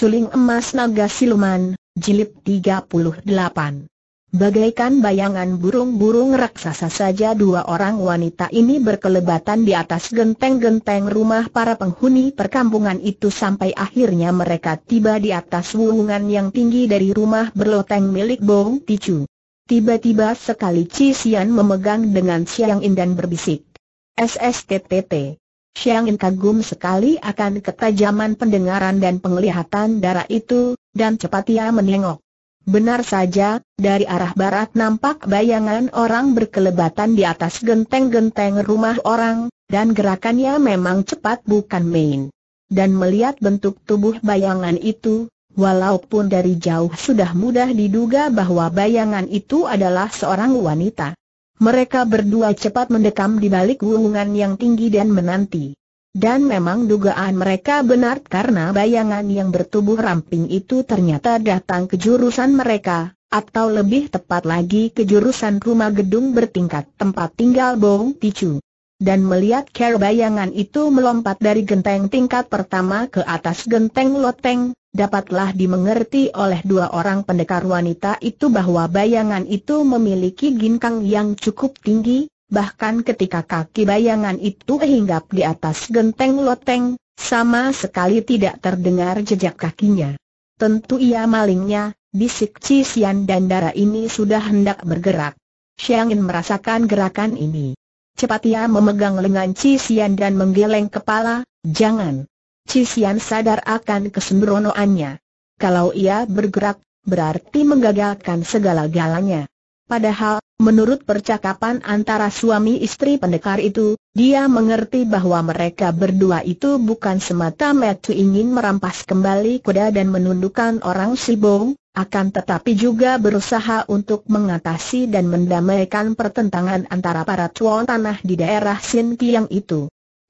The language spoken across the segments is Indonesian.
Suling Emas Naga Siluman, Jilid 38 Bagaikan bayangan burung-burung raksasa saja dua orang wanita ini berkelebatan di atas genteng-genteng rumah para penghuni perkampungan itu sampai akhirnya mereka tiba di atas wulungan yang tinggi dari rumah berloteng milik Bong Ticu. Tiba-tiba sekali Cisian memegang dengan siang indan berbisik. SSTTT Xiang In kagum sekali akan ketajaman pendengaran dan penglihatan darah itu, dan cepat ia menengok. Benar saja, dari arah barat nampak bayangan orang berkelebatan di atas genteng-genteng rumah orang, dan gerakannya memang cepat bukan main. Dan melihat bentuk tubuh bayangan itu, walaupun dari jauh sudah mudah diduga bahwa bayangan itu adalah seorang wanita. Mereka berdua cepat mendekam di balik wuhungan yang tinggi dan menanti. Dan memang dugaan mereka benar karena bayangan yang bertubuh ramping itu ternyata datang ke jurusan mereka, atau lebih tepat lagi ke jurusan rumah gedung bertingkat tempat tinggal Bong Tichu. Dan melihat kera bayangan itu melompat dari genteng tingkat pertama ke atas genteng loteng, dapatlah dimengerti oleh dua orang pendekar wanita itu bahwa bayangan itu memiliki ginkang yang cukup tinggi, bahkan ketika kaki bayangan itu hinggap di atas genteng loteng, sama sekali tidak terdengar jejak kakinya. Tentu ia malingnya, bisik Cisian dan darah ini sudah hendak bergerak. Xiangin merasakan gerakan ini. Cepat ia memegang lengan Cisian dan menggeleng kepala, jangan, Cisian sadar akan kesembronoannya. Kalau ia bergerak, berarti menggagalkan segala galanya. Padahal, menurut percakapan antara suami istri pendekar itu, dia mengerti bahwa mereka berdua itu bukan semata-mata ingin merampas kembali kuda dan menundukkan orang Sibong, akan tetapi juga berusaha untuk mengatasi dan mendamaikan pertentangan antara para tuan tanah di daerah Sin Tiang itu.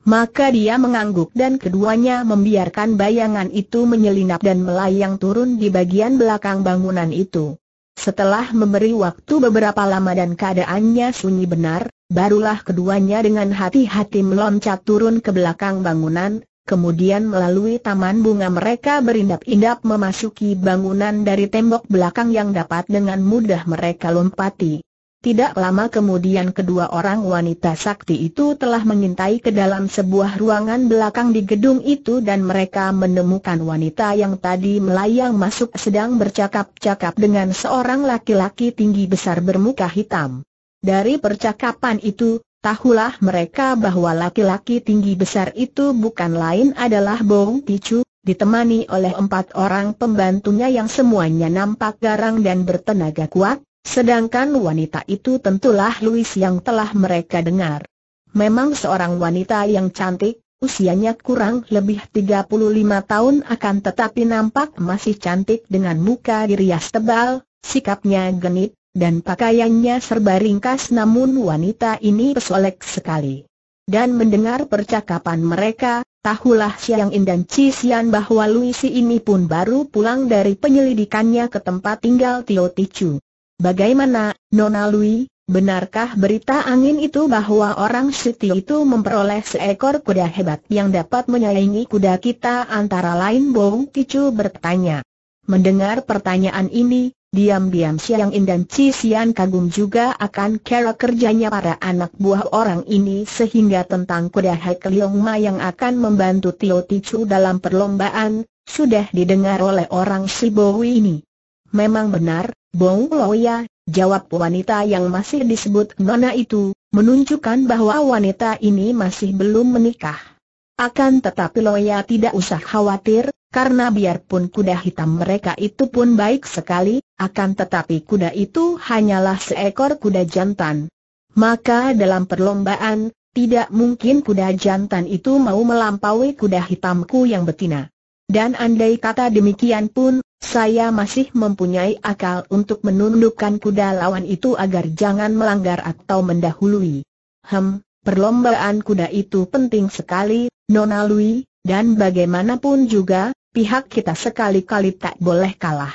Maka dia mengangguk dan keduanya membiarkan bayangan itu menyelinap dan melayang turun di bagian belakang bangunan itu. Setelah memberi waktu beberapa lama dan keadaannya sunyi benar, barulah keduanya dengan hati-hati meloncat turun ke belakang bangunan, kemudian melalui taman bunga mereka berindap-indap memasuki bangunan dari tembok belakang yang dapat dengan mudah mereka lompati. Tidak lama kemudian kedua orang wanita sakti itu telah mengintai ke dalam sebuah ruangan belakang di gedung itu dan mereka menemukan wanita yang tadi melayang masuk sedang bercakap-cakap dengan seorang laki-laki tinggi besar bermuka hitam. Dari percakapan itu, tahulah mereka bahwa laki-laki tinggi besar itu bukan lain adalah Bong Picu, ditemani oleh empat orang pembantunya yang semuanya nampak garang dan bertenaga kuat, Sedangkan wanita itu tentulah Louis yang telah mereka dengar. Memang seorang wanita yang cantik, usianya kurang lebih 35 tahun akan tetapi nampak masih cantik dengan muka dirias tebal, sikapnya genit, dan pakaiannya serba ringkas namun wanita ini pesolek sekali. Dan mendengar percakapan mereka, tahulah Siang In dan Chi Sian bahwa Luisi ini pun baru pulang dari penyelidikannya ke tempat tinggal Tio Ticu. Bagaimana, Nona Lui, benarkah berita angin itu bahwa orang Siti itu memperoleh seekor kuda hebat yang dapat menyaingi kuda kita antara lain Bong Ticu bertanya. Mendengar pertanyaan ini, diam-diam Siang In dan Ci Sian kagum juga akan cara kerjanya para anak buah orang ini sehingga tentang kuda Hekeliong Ma yang akan membantu Tio Ticu dalam perlombaan, sudah didengar oleh orang Sibowi ini. Memang benar, Bong Loya, jawab wanita yang masih disebut Nona itu, menunjukkan bahwa wanita ini masih belum menikah. Akan tetapi Loya tidak usah khawatir, karena biarpun kuda hitam mereka itu pun baik sekali, akan tetapi kuda itu hanyalah seekor kuda jantan. Maka dalam perlombaan, tidak mungkin kuda jantan itu mau melampaui kuda hitamku yang betina. Dan andai kata demikian pun, saya masih mempunyai akal untuk menundukkan kuda lawan itu agar jangan melanggar atau mendahului. Hem, perlombaan kuda itu penting sekali, Nona Lui, dan bagaimanapun juga, pihak kita sekali-kali tak boleh kalah.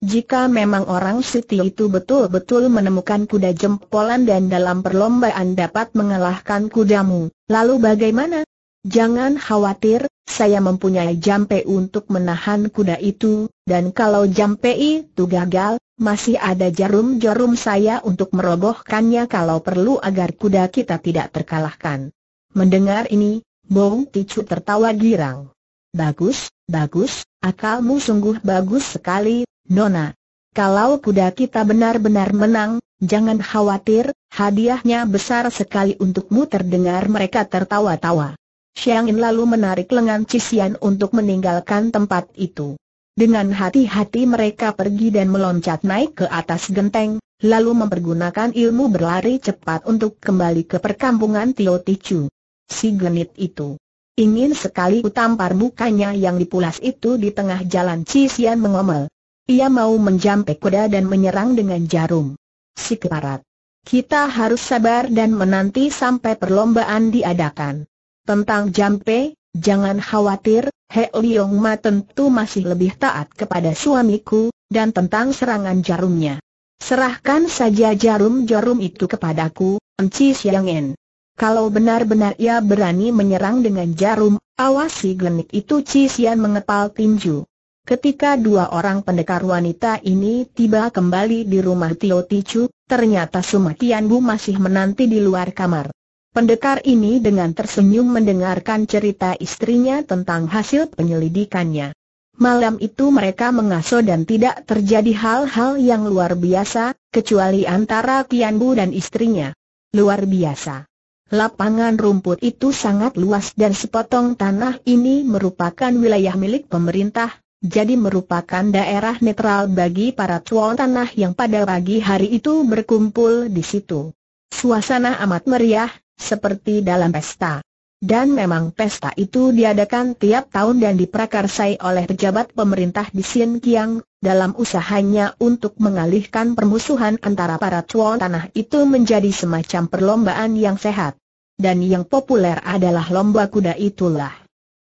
Jika memang orang Siti itu betul-betul menemukan kuda jempolan dan dalam perlombaan dapat mengalahkan kudamu, lalu bagaimana? Jangan khawatir, saya mempunyai jampe untuk menahan kuda itu, dan kalau jampe itu gagal, masih ada jarum-jarum saya untuk merobohkannya kalau perlu agar kuda kita tidak terkalahkan. Mendengar ini, Bong Ticu tertawa girang. Bagus, bagus, akalmu sungguh bagus sekali, Nona. Kalau kuda kita benar-benar menang, jangan khawatir, hadiahnya besar sekali untukmu terdengar mereka tertawa-tawa. Xiang lalu menarik lengan Cisian untuk meninggalkan tempat itu. Dengan hati-hati mereka pergi dan meloncat naik ke atas genteng, lalu mempergunakan ilmu berlari cepat untuk kembali ke perkampungan Tio Tichu. Si genit itu ingin sekali utampar mukanya yang dipulas itu di tengah jalan Cisian mengomel. Ia mau menjampe kuda dan menyerang dengan jarum. Si keparat. Kita harus sabar dan menanti sampai perlombaan diadakan. Tentang Jampe, jangan khawatir, He Liong Ma tentu masih lebih taat kepada suamiku, dan tentang serangan jarumnya. Serahkan saja jarum-jarum itu kepadaku, Enci Siang En. Kalau benar-benar ia berani menyerang dengan jarum, awasi genik itu Cisian mengepal tinju. Ketika dua orang pendekar wanita ini tiba kembali di rumah Tio Tichu, ternyata Sumatian Bu masih menanti di luar kamar. Pendekar ini dengan tersenyum mendengarkan cerita istrinya tentang hasil penyelidikannya. Malam itu mereka mengaso dan tidak terjadi hal-hal yang luar biasa, kecuali antara Kianbu dan istrinya. Luar biasa. Lapangan rumput itu sangat luas dan sepotong tanah ini merupakan wilayah milik pemerintah, jadi merupakan daerah netral bagi para tuan tanah yang pada pagi hari itu berkumpul di situ. Suasana amat meriah, seperti dalam pesta. Dan memang pesta itu diadakan tiap tahun dan diprakarsai oleh pejabat pemerintah di Xinjiang dalam usahanya untuk mengalihkan permusuhan antara para cuan tanah itu menjadi semacam perlombaan yang sehat. Dan yang populer adalah lomba kuda itulah.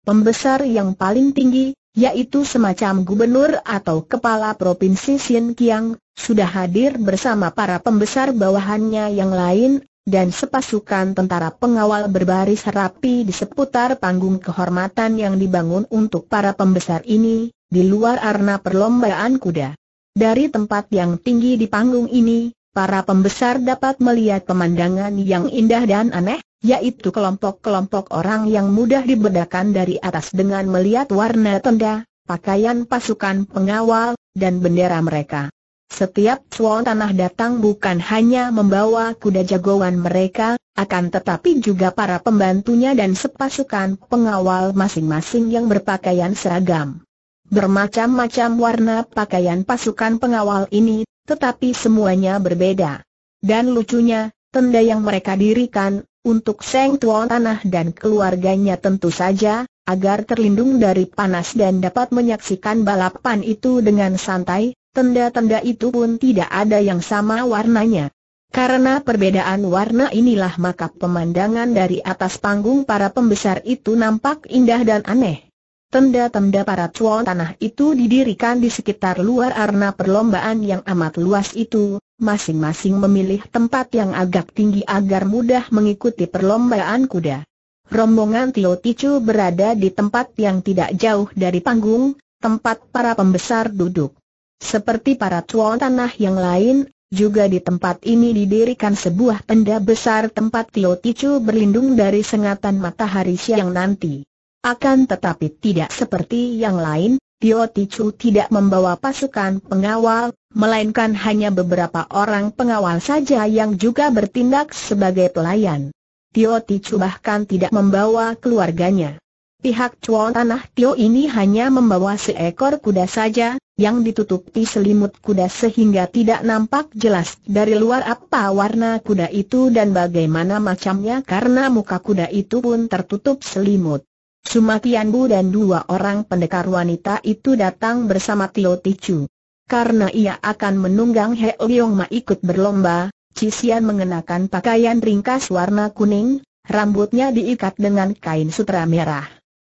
Pembesar yang paling tinggi, yaitu semacam gubernur atau kepala provinsi Xinjiang, sudah hadir bersama para pembesar bawahannya yang lain dan sepasukan tentara pengawal berbaris rapi di seputar panggung kehormatan yang dibangun untuk para pembesar ini, di luar arena perlombaan kuda. Dari tempat yang tinggi di panggung ini, para pembesar dapat melihat pemandangan yang indah dan aneh, yaitu kelompok-kelompok orang yang mudah dibedakan dari atas dengan melihat warna tenda, pakaian pasukan pengawal, dan bendera mereka. Setiap cuan tanah datang bukan hanya membawa kuda jagoan mereka, akan tetapi juga para pembantunya dan sepasukan pengawal masing-masing yang berpakaian seragam. Bermacam-macam warna pakaian pasukan pengawal ini, tetapi semuanya berbeda. Dan lucunya, tenda yang mereka dirikan, untuk Seng Tuan Tanah dan keluarganya tentu saja, agar terlindung dari panas dan dapat menyaksikan balapan itu dengan santai, Tenda-tenda itu pun tidak ada yang sama warnanya. Karena perbedaan warna inilah maka pemandangan dari atas panggung para pembesar itu nampak indah dan aneh. Tenda-tenda para cuan tanah itu didirikan di sekitar luar arena perlombaan yang amat luas itu, masing-masing memilih tempat yang agak tinggi agar mudah mengikuti perlombaan kuda. Rombongan Tio Ticu berada di tempat yang tidak jauh dari panggung, tempat para pembesar duduk. Seperti para tuan tanah yang lain, juga di tempat ini didirikan sebuah tenda besar tempat Tio Ticu berlindung dari sengatan matahari siang nanti. Akan tetapi tidak seperti yang lain, Tio Ticu tidak membawa pasukan pengawal, melainkan hanya beberapa orang pengawal saja yang juga bertindak sebagai pelayan. Tio Ticu bahkan tidak membawa keluarganya pihak Chuan Tanah Tio ini hanya membawa seekor kuda saja, yang ditutupi selimut kuda sehingga tidak nampak jelas dari luar apa warna kuda itu dan bagaimana macamnya karena muka kuda itu pun tertutup selimut. Bu dan dua orang pendekar wanita itu datang bersama Tio Ticu. Karena ia akan menunggang He Liong Ma ikut berlomba, Cisian mengenakan pakaian ringkas warna kuning, rambutnya diikat dengan kain sutra merah.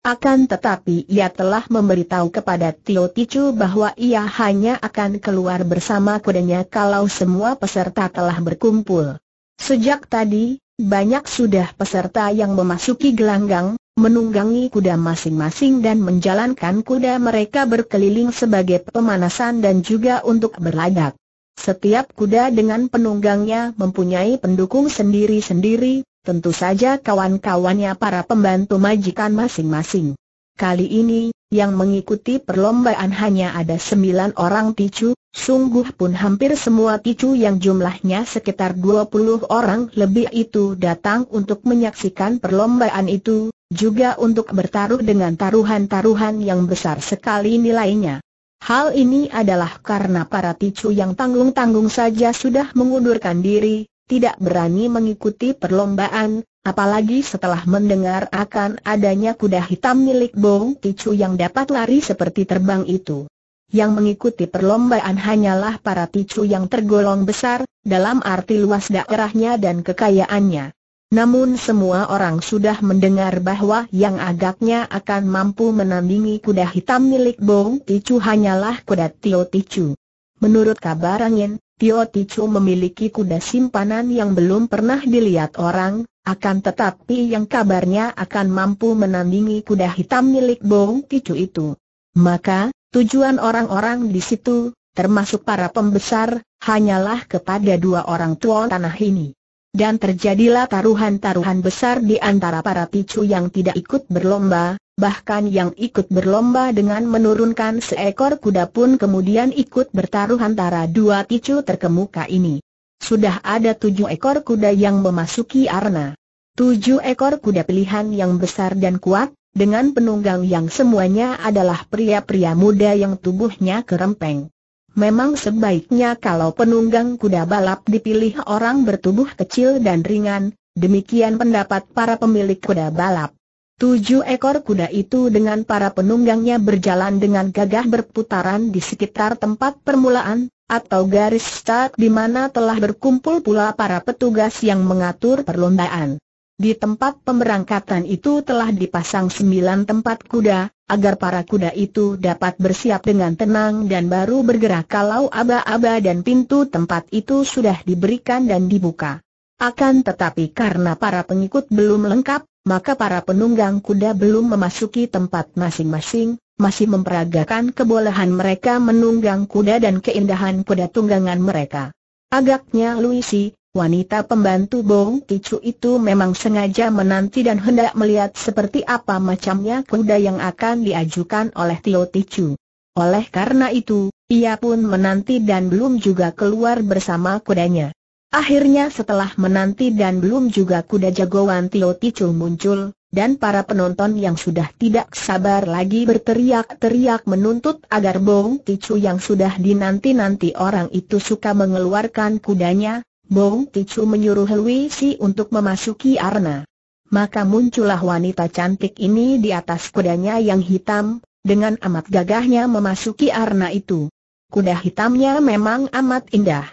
Akan tetapi ia telah memberitahu kepada Tio Ticu bahwa ia hanya akan keluar bersama kudanya kalau semua peserta telah berkumpul. Sejak tadi, banyak sudah peserta yang memasuki gelanggang, menunggangi kuda masing-masing dan menjalankan kuda mereka berkeliling sebagai pemanasan dan juga untuk berlagak. Setiap kuda dengan penunggangnya mempunyai pendukung sendiri-sendiri, tentu saja kawan-kawannya para pembantu majikan masing-masing. Kali ini, yang mengikuti perlombaan hanya ada sembilan orang ticu, sungguh pun hampir semua ticu yang jumlahnya sekitar dua puluh orang lebih itu datang untuk menyaksikan perlombaan itu, juga untuk bertaruh dengan taruhan-taruhan yang besar sekali nilainya. Hal ini adalah karena para ticu yang tanggung-tanggung saja sudah mengundurkan diri, tidak berani mengikuti perlombaan, apalagi setelah mendengar akan adanya kuda hitam milik Bong Tichu yang dapat lari seperti terbang itu. Yang mengikuti perlombaan hanyalah para ticu yang tergolong besar, dalam arti luas daerahnya dan kekayaannya. Namun semua orang sudah mendengar bahwa yang agaknya akan mampu menandingi kuda hitam milik Bong Tichu hanyalah kuda Tio Tichu. Menurut kabar angin, Tio Ticu memiliki kuda simpanan yang belum pernah dilihat orang, akan tetapi yang kabarnya akan mampu menandingi kuda hitam milik Bong Ticu itu. Maka, tujuan orang-orang di situ, termasuk para pembesar, hanyalah kepada dua orang tua tanah ini dan terjadilah taruhan-taruhan besar di antara para picu yang tidak ikut berlomba, bahkan yang ikut berlomba dengan menurunkan seekor kuda pun kemudian ikut bertaruh antara dua picu terkemuka ini. Sudah ada tujuh ekor kuda yang memasuki arena. Tujuh ekor kuda pilihan yang besar dan kuat, dengan penunggang yang semuanya adalah pria-pria muda yang tubuhnya kerempeng. Memang sebaiknya kalau penunggang kuda balap dipilih orang bertubuh kecil dan ringan, demikian pendapat para pemilik kuda balap. Tujuh ekor kuda itu dengan para penunggangnya berjalan dengan gagah berputaran di sekitar tempat permulaan, atau garis start di mana telah berkumpul pula para petugas yang mengatur perlombaan. Di tempat pemberangkatan itu telah dipasang sembilan tempat kuda, agar para kuda itu dapat bersiap dengan tenang dan baru bergerak kalau aba-aba dan pintu tempat itu sudah diberikan dan dibuka. Akan tetapi karena para pengikut belum lengkap, maka para penunggang kuda belum memasuki tempat masing-masing, masih memperagakan kebolehan mereka menunggang kuda dan keindahan kuda tunggangan mereka. Agaknya Luisi, Wanita pembantu Bong Kicu itu memang sengaja menanti dan hendak melihat seperti apa macamnya kuda yang akan diajukan oleh Tio Ticu. Oleh karena itu, ia pun menanti dan belum juga keluar bersama kudanya. Akhirnya setelah menanti dan belum juga kuda jagoan Tio Ticu muncul, dan para penonton yang sudah tidak sabar lagi berteriak-teriak menuntut agar Bong Ticu yang sudah dinanti-nanti orang itu suka mengeluarkan kudanya, Bong Tichu menyuruh Hui Si untuk memasuki arena. Maka muncullah wanita cantik ini di atas kudanya yang hitam, dengan amat gagahnya memasuki arena itu. Kuda hitamnya memang amat indah.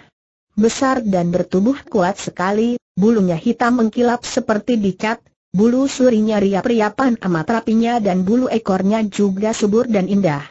Besar dan bertubuh kuat sekali, bulunya hitam mengkilap seperti dicat, bulu surinya riap-riapan amat rapinya dan bulu ekornya juga subur dan indah.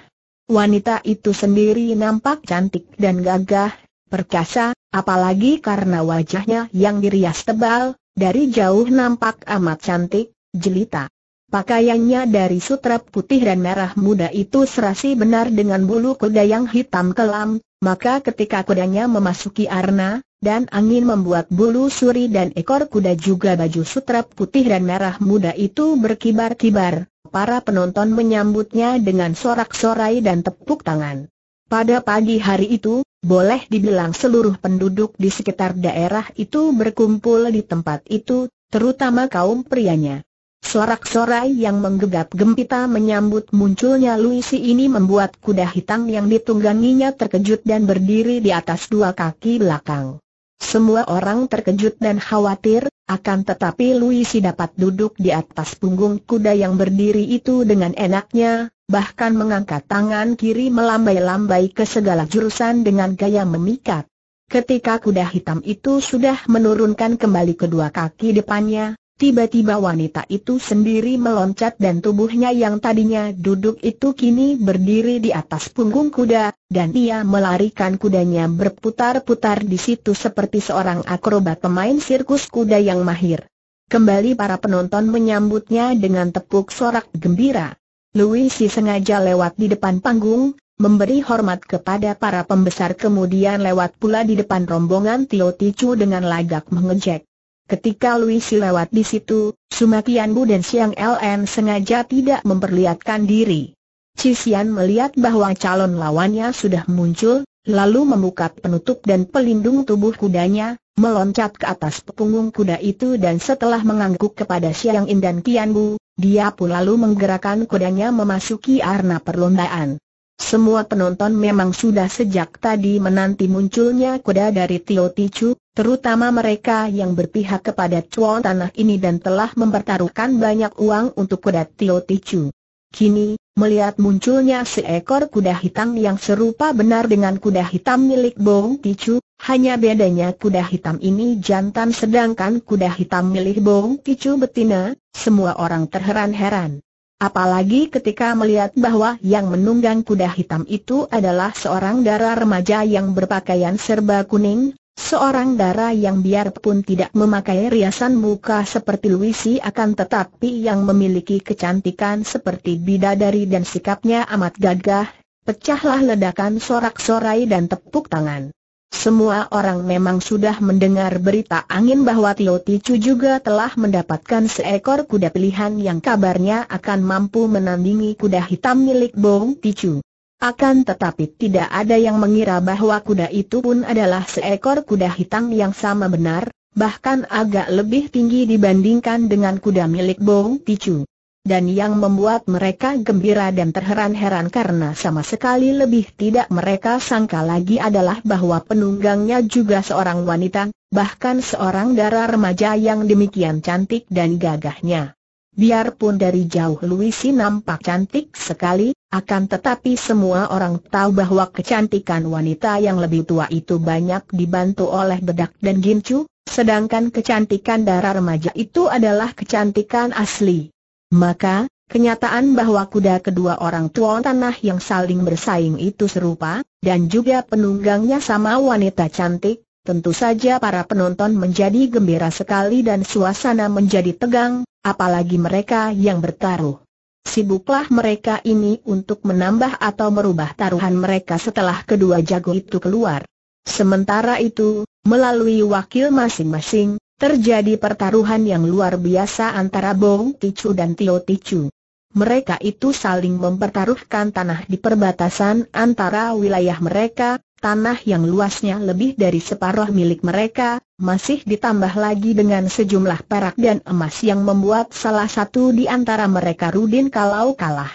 Wanita itu sendiri nampak cantik dan gagah, perkasa, apalagi karena wajahnya yang dirias tebal, dari jauh nampak amat cantik, jelita. Pakaiannya dari sutra putih dan merah muda itu serasi benar dengan bulu kuda yang hitam kelam, maka ketika kudanya memasuki arna, dan angin membuat bulu suri dan ekor kuda juga baju sutra putih dan merah muda itu berkibar-kibar, para penonton menyambutnya dengan sorak-sorai dan tepuk tangan. Pada pagi hari itu, boleh dibilang seluruh penduduk di sekitar daerah itu berkumpul di tempat itu, terutama kaum prianya. Sorak-sorai yang menggegap gempita menyambut munculnya Luisi ini membuat kuda hitam yang ditungganginya terkejut dan berdiri di atas dua kaki belakang. Semua orang terkejut dan khawatir, akan tetapi Luisi dapat duduk di atas punggung kuda yang berdiri itu dengan enaknya, bahkan mengangkat tangan kiri melambai-lambai ke segala jurusan dengan gaya memikat. Ketika kuda hitam itu sudah menurunkan kembali kedua kaki depannya, Tiba-tiba wanita itu sendiri meloncat dan tubuhnya yang tadinya duduk itu kini berdiri di atas punggung kuda, dan ia melarikan kudanya berputar-putar di situ seperti seorang akrobat pemain sirkus kuda yang mahir. Kembali para penonton menyambutnya dengan tepuk sorak gembira. Louis si sengaja lewat di depan panggung, memberi hormat kepada para pembesar kemudian lewat pula di depan rombongan Tio Ticu dengan lagak mengejek. Ketika Luisi lewat di situ, Sumakian Bu dan Siang LN sengaja tidak memperlihatkan diri. Cisian melihat bahwa calon lawannya sudah muncul, lalu membuka penutup dan pelindung tubuh kudanya, meloncat ke atas punggung kuda itu dan setelah mengangguk kepada Siang In dan Kian Bu, dia pun lalu menggerakkan kudanya memasuki arena perlombaan. Semua penonton memang sudah sejak tadi menanti munculnya kuda dari Tio Ticu, terutama mereka yang berpihak kepada cuan tanah ini dan telah mempertaruhkan banyak uang untuk kuda Tio Ticu. Kini, melihat munculnya seekor kuda hitam yang serupa benar dengan kuda hitam milik Bong Ticu, hanya bedanya kuda hitam ini jantan sedangkan kuda hitam milik Bong Ticu betina, semua orang terheran-heran. Apalagi ketika melihat bahwa yang menunggang kuda hitam itu adalah seorang darah remaja yang berpakaian serba kuning, seorang darah yang biarpun tidak memakai riasan muka seperti Luisi akan tetapi yang memiliki kecantikan seperti bidadari dan sikapnya amat gagah, pecahlah ledakan sorak-sorai dan tepuk tangan. Semua orang memang sudah mendengar berita angin bahwa Tio Ticu juga telah mendapatkan seekor kuda pilihan yang kabarnya akan mampu menandingi kuda hitam milik Bong Ticu. Akan tetapi tidak ada yang mengira bahwa kuda itu pun adalah seekor kuda hitam yang sama benar, bahkan agak lebih tinggi dibandingkan dengan kuda milik Bong Ticu dan yang membuat mereka gembira dan terheran-heran karena sama sekali lebih tidak mereka sangka lagi adalah bahwa penunggangnya juga seorang wanita, bahkan seorang darah remaja yang demikian cantik dan gagahnya. Biarpun dari jauh Luisi nampak cantik sekali, akan tetapi semua orang tahu bahwa kecantikan wanita yang lebih tua itu banyak dibantu oleh bedak dan gincu, sedangkan kecantikan darah remaja itu adalah kecantikan asli. Maka, kenyataan bahwa kuda kedua orang tua tanah yang saling bersaing itu serupa, dan juga penunggangnya sama wanita cantik, tentu saja para penonton menjadi gembira sekali dan suasana menjadi tegang, apalagi mereka yang bertaruh. Sibuklah mereka ini untuk menambah atau merubah taruhan mereka setelah kedua jago itu keluar. Sementara itu, melalui wakil masing-masing, Terjadi pertaruhan yang luar biasa antara Bong Tichu dan Tio Tichu. Mereka itu saling mempertaruhkan tanah di perbatasan antara wilayah mereka, tanah yang luasnya lebih dari separuh milik mereka, masih ditambah lagi dengan sejumlah perak dan emas yang membuat salah satu di antara mereka Rudin kalau kalah.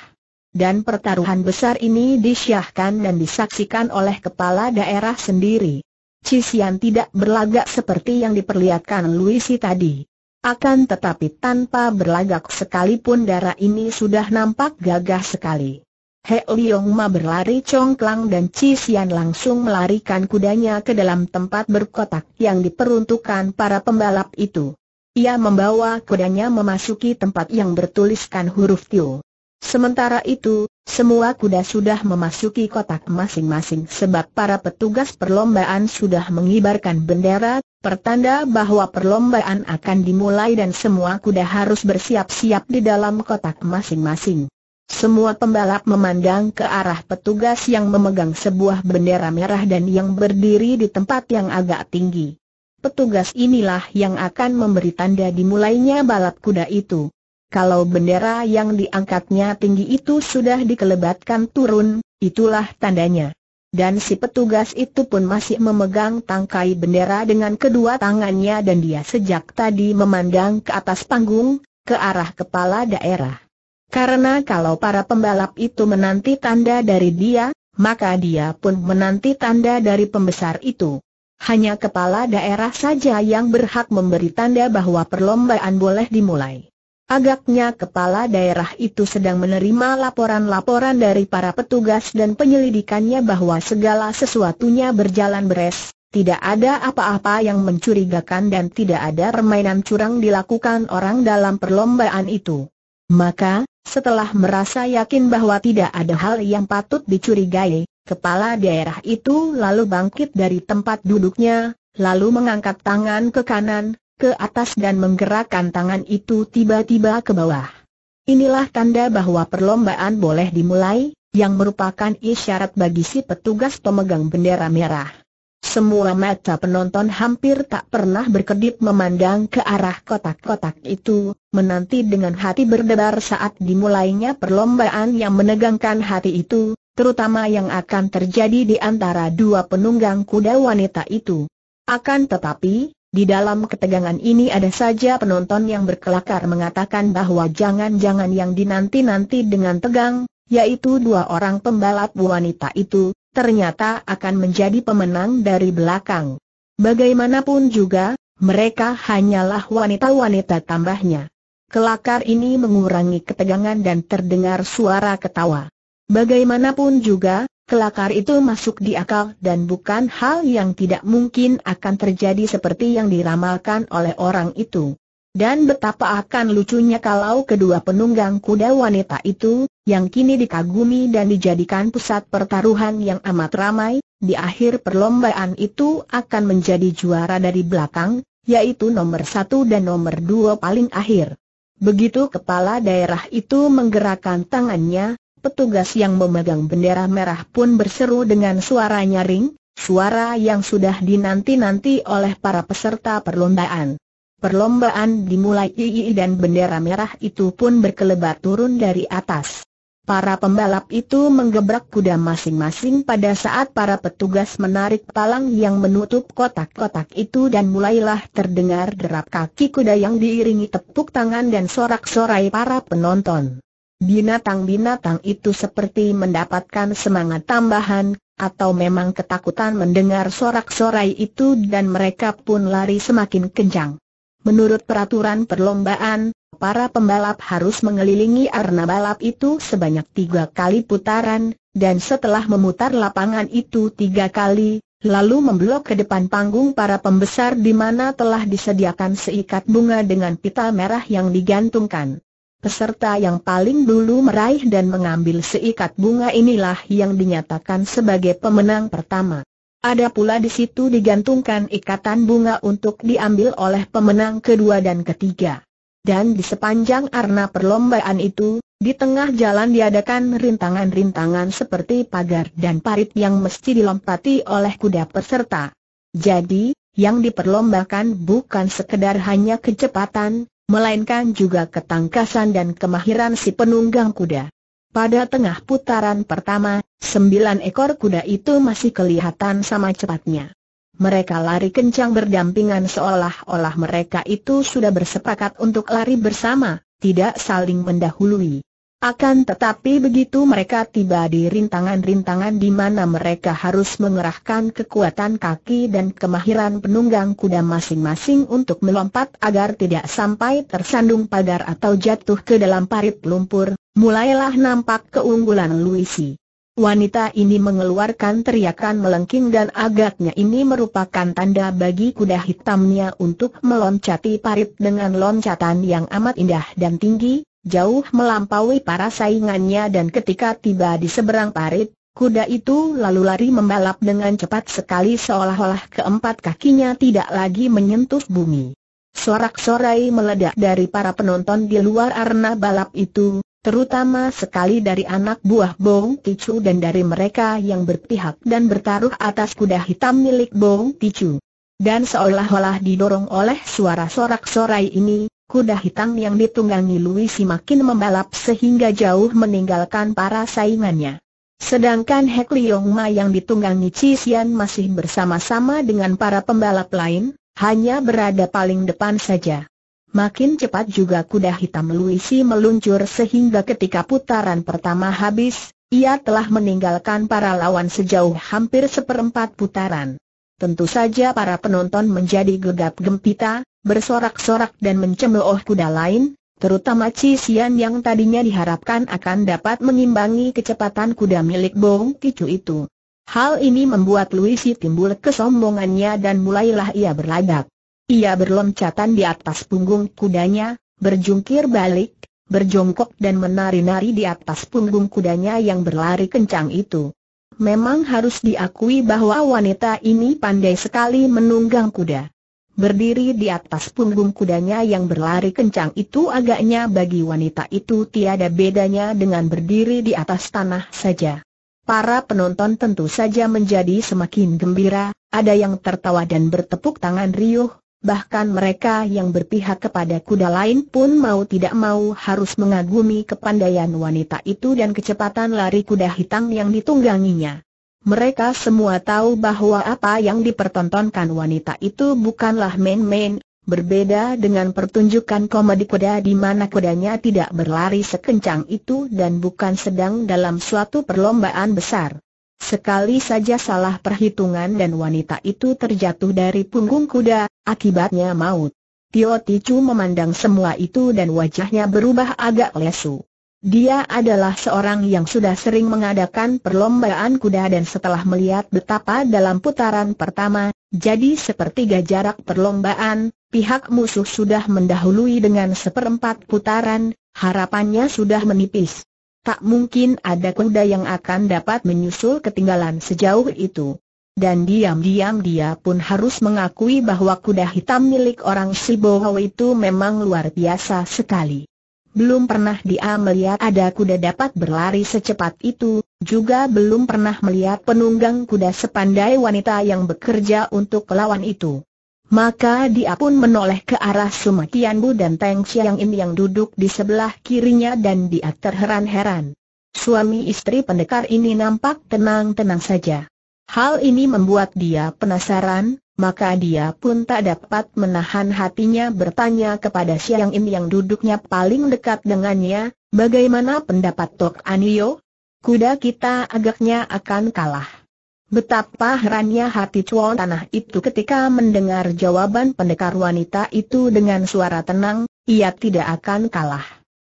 Dan pertaruhan besar ini disyahkan dan disaksikan oleh kepala daerah sendiri. Cisian tidak berlagak seperti yang diperlihatkan Luisi tadi. Akan tetapi tanpa berlagak sekalipun darah ini sudah nampak gagah sekali. He Liong Ma berlari congklang dan Cisian langsung melarikan kudanya ke dalam tempat berkotak yang diperuntukkan para pembalap itu. Ia membawa kudanya memasuki tempat yang bertuliskan huruf Tio. Sementara itu, semua kuda sudah memasuki kotak masing-masing sebab para petugas perlombaan sudah mengibarkan bendera, pertanda bahwa perlombaan akan dimulai dan semua kuda harus bersiap-siap di dalam kotak masing-masing. Semua pembalap memandang ke arah petugas yang memegang sebuah bendera merah dan yang berdiri di tempat yang agak tinggi. Petugas inilah yang akan memberi tanda dimulainya balap kuda itu. Kalau bendera yang diangkatnya tinggi itu sudah dikelebatkan turun, itulah tandanya. Dan si petugas itu pun masih memegang tangkai bendera dengan kedua tangannya dan dia sejak tadi memandang ke atas panggung, ke arah kepala daerah. Karena kalau para pembalap itu menanti tanda dari dia, maka dia pun menanti tanda dari pembesar itu. Hanya kepala daerah saja yang berhak memberi tanda bahwa perlombaan boleh dimulai. Agaknya kepala daerah itu sedang menerima laporan-laporan dari para petugas dan penyelidikannya bahwa segala sesuatunya berjalan beres, tidak ada apa-apa yang mencurigakan dan tidak ada permainan curang dilakukan orang dalam perlombaan itu. Maka, setelah merasa yakin bahwa tidak ada hal yang patut dicurigai, kepala daerah itu lalu bangkit dari tempat duduknya, lalu mengangkat tangan ke kanan, ke atas dan menggerakkan tangan itu tiba-tiba ke bawah. Inilah tanda bahwa perlombaan boleh dimulai, yang merupakan isyarat bagi si petugas pemegang bendera merah. Semua mata penonton hampir tak pernah berkedip memandang ke arah kotak-kotak itu, menanti dengan hati berdebar saat dimulainya perlombaan yang menegangkan hati itu, terutama yang akan terjadi di antara dua penunggang kuda wanita itu. Akan tetapi, di dalam ketegangan ini ada saja penonton yang berkelakar mengatakan bahwa jangan-jangan yang dinanti-nanti dengan tegang, yaitu dua orang pembalap wanita itu, ternyata akan menjadi pemenang dari belakang. Bagaimanapun juga, mereka hanyalah wanita-wanita tambahnya. Kelakar ini mengurangi ketegangan dan terdengar suara ketawa. Bagaimanapun juga, kelakar itu masuk di akal dan bukan hal yang tidak mungkin akan terjadi seperti yang diramalkan oleh orang itu. Dan betapa akan lucunya kalau kedua penunggang kuda wanita itu, yang kini dikagumi dan dijadikan pusat pertaruhan yang amat ramai, di akhir perlombaan itu akan menjadi juara dari belakang, yaitu nomor satu dan nomor dua paling akhir. Begitu kepala daerah itu menggerakkan tangannya, petugas yang memegang bendera merah pun berseru dengan suara nyaring, suara yang sudah dinanti-nanti oleh para peserta perlombaan. Perlombaan dimulai II dan bendera merah itu pun berkelebat turun dari atas. Para pembalap itu menggebrak kuda masing-masing pada saat para petugas menarik palang yang menutup kotak-kotak itu dan mulailah terdengar derap kaki kuda yang diiringi tepuk tangan dan sorak-sorai para penonton. Binatang-binatang itu seperti mendapatkan semangat tambahan, atau memang ketakutan mendengar sorak-sorai itu dan mereka pun lari semakin kencang. Menurut peraturan perlombaan, para pembalap harus mengelilingi arena balap itu sebanyak tiga kali putaran, dan setelah memutar lapangan itu tiga kali, lalu memblok ke depan panggung para pembesar di mana telah disediakan seikat bunga dengan pita merah yang digantungkan. Peserta yang paling dulu meraih dan mengambil seikat bunga inilah yang dinyatakan sebagai pemenang pertama. Ada pula di situ digantungkan ikatan bunga untuk diambil oleh pemenang kedua dan ketiga. Dan di sepanjang arena perlombaan itu, di tengah jalan diadakan rintangan-rintangan seperti pagar dan parit yang mesti dilompati oleh kuda peserta. Jadi, yang diperlombakan bukan sekedar hanya kecepatan, melainkan juga ketangkasan dan kemahiran si penunggang kuda. Pada tengah putaran pertama, sembilan ekor kuda itu masih kelihatan sama cepatnya. Mereka lari kencang berdampingan seolah-olah mereka itu sudah bersepakat untuk lari bersama, tidak saling mendahului. Akan tetapi begitu mereka tiba di rintangan-rintangan di mana mereka harus mengerahkan kekuatan kaki dan kemahiran penunggang kuda masing-masing untuk melompat agar tidak sampai tersandung pagar atau jatuh ke dalam parit lumpur, mulailah nampak keunggulan Luisi. Wanita ini mengeluarkan teriakan melengking dan agaknya ini merupakan tanda bagi kuda hitamnya untuk meloncati parit dengan loncatan yang amat indah dan tinggi, jauh melampaui para saingannya dan ketika tiba di seberang parit, kuda itu lalu lari membalap dengan cepat sekali seolah-olah keempat kakinya tidak lagi menyentuh bumi. Sorak-sorai meledak dari para penonton di luar arena balap itu, terutama sekali dari anak buah Bong Tichu dan dari mereka yang berpihak dan bertaruh atas kuda hitam milik Bong Tichu. Dan seolah-olah didorong oleh suara sorak-sorai ini, kuda hitam yang ditunggangi Luisi makin membalap sehingga jauh meninggalkan para saingannya. Sedangkan Hek Leong Ma yang ditunggangi Cisian masih bersama-sama dengan para pembalap lain, hanya berada paling depan saja. Makin cepat juga kuda hitam Luisi meluncur sehingga ketika putaran pertama habis, ia telah meninggalkan para lawan sejauh hampir seperempat putaran. Tentu saja para penonton menjadi gegap gempita, bersorak-sorak dan mencemooh kuda lain, terutama Cisian yang tadinya diharapkan akan dapat mengimbangi kecepatan kuda milik Bong Kicu itu. Hal ini membuat Luisi timbul kesombongannya dan mulailah ia berlagak. Ia berloncatan di atas punggung kudanya, berjungkir balik, berjongkok dan menari-nari di atas punggung kudanya yang berlari kencang itu. Memang harus diakui bahwa wanita ini pandai sekali menunggang kuda. Berdiri di atas punggung kudanya yang berlari kencang itu agaknya bagi wanita itu tiada bedanya dengan berdiri di atas tanah saja. Para penonton tentu saja menjadi semakin gembira, ada yang tertawa dan bertepuk tangan riuh, bahkan mereka yang berpihak kepada kuda lain pun mau tidak mau harus mengagumi kepandaian wanita itu dan kecepatan lari kuda hitam yang ditungganginya. Mereka semua tahu bahwa apa yang dipertontonkan wanita itu bukanlah main-main, berbeda dengan pertunjukan komedi kuda di mana kudanya tidak berlari sekencang itu dan bukan sedang dalam suatu perlombaan besar. Sekali saja salah perhitungan dan wanita itu terjatuh dari punggung kuda, akibatnya maut. Tio Ticu memandang semua itu dan wajahnya berubah agak lesu. Dia adalah seorang yang sudah sering mengadakan perlombaan kuda dan setelah melihat betapa dalam putaran pertama, jadi sepertiga jarak perlombaan, pihak musuh sudah mendahului dengan seperempat putaran, harapannya sudah menipis. Tak mungkin ada kuda yang akan dapat menyusul ketinggalan sejauh itu. Dan diam-diam dia pun harus mengakui bahwa kuda hitam milik orang Siboho itu memang luar biasa sekali belum pernah dia melihat ada kuda dapat berlari secepat itu, juga belum pernah melihat penunggang kuda sepandai wanita yang bekerja untuk lawan itu. Maka dia pun menoleh ke arah Sumatianbu dan Teng Xiang In yang duduk di sebelah kirinya dan dia terheran-heran. Suami istri pendekar ini nampak tenang-tenang saja. Hal ini membuat dia penasaran, maka dia pun tak dapat menahan hatinya bertanya kepada Siang In yang duduknya paling dekat dengannya, bagaimana pendapat Tok Anio? Kuda kita agaknya akan kalah. Betapa herannya hati cuan tanah itu ketika mendengar jawaban pendekar wanita itu dengan suara tenang, ia tidak akan kalah.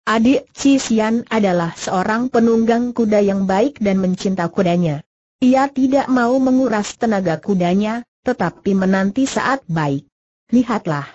Adik Cisian adalah seorang penunggang kuda yang baik dan mencinta kudanya. Ia tidak mau menguras tenaga kudanya, tetapi menanti saat baik. Lihatlah.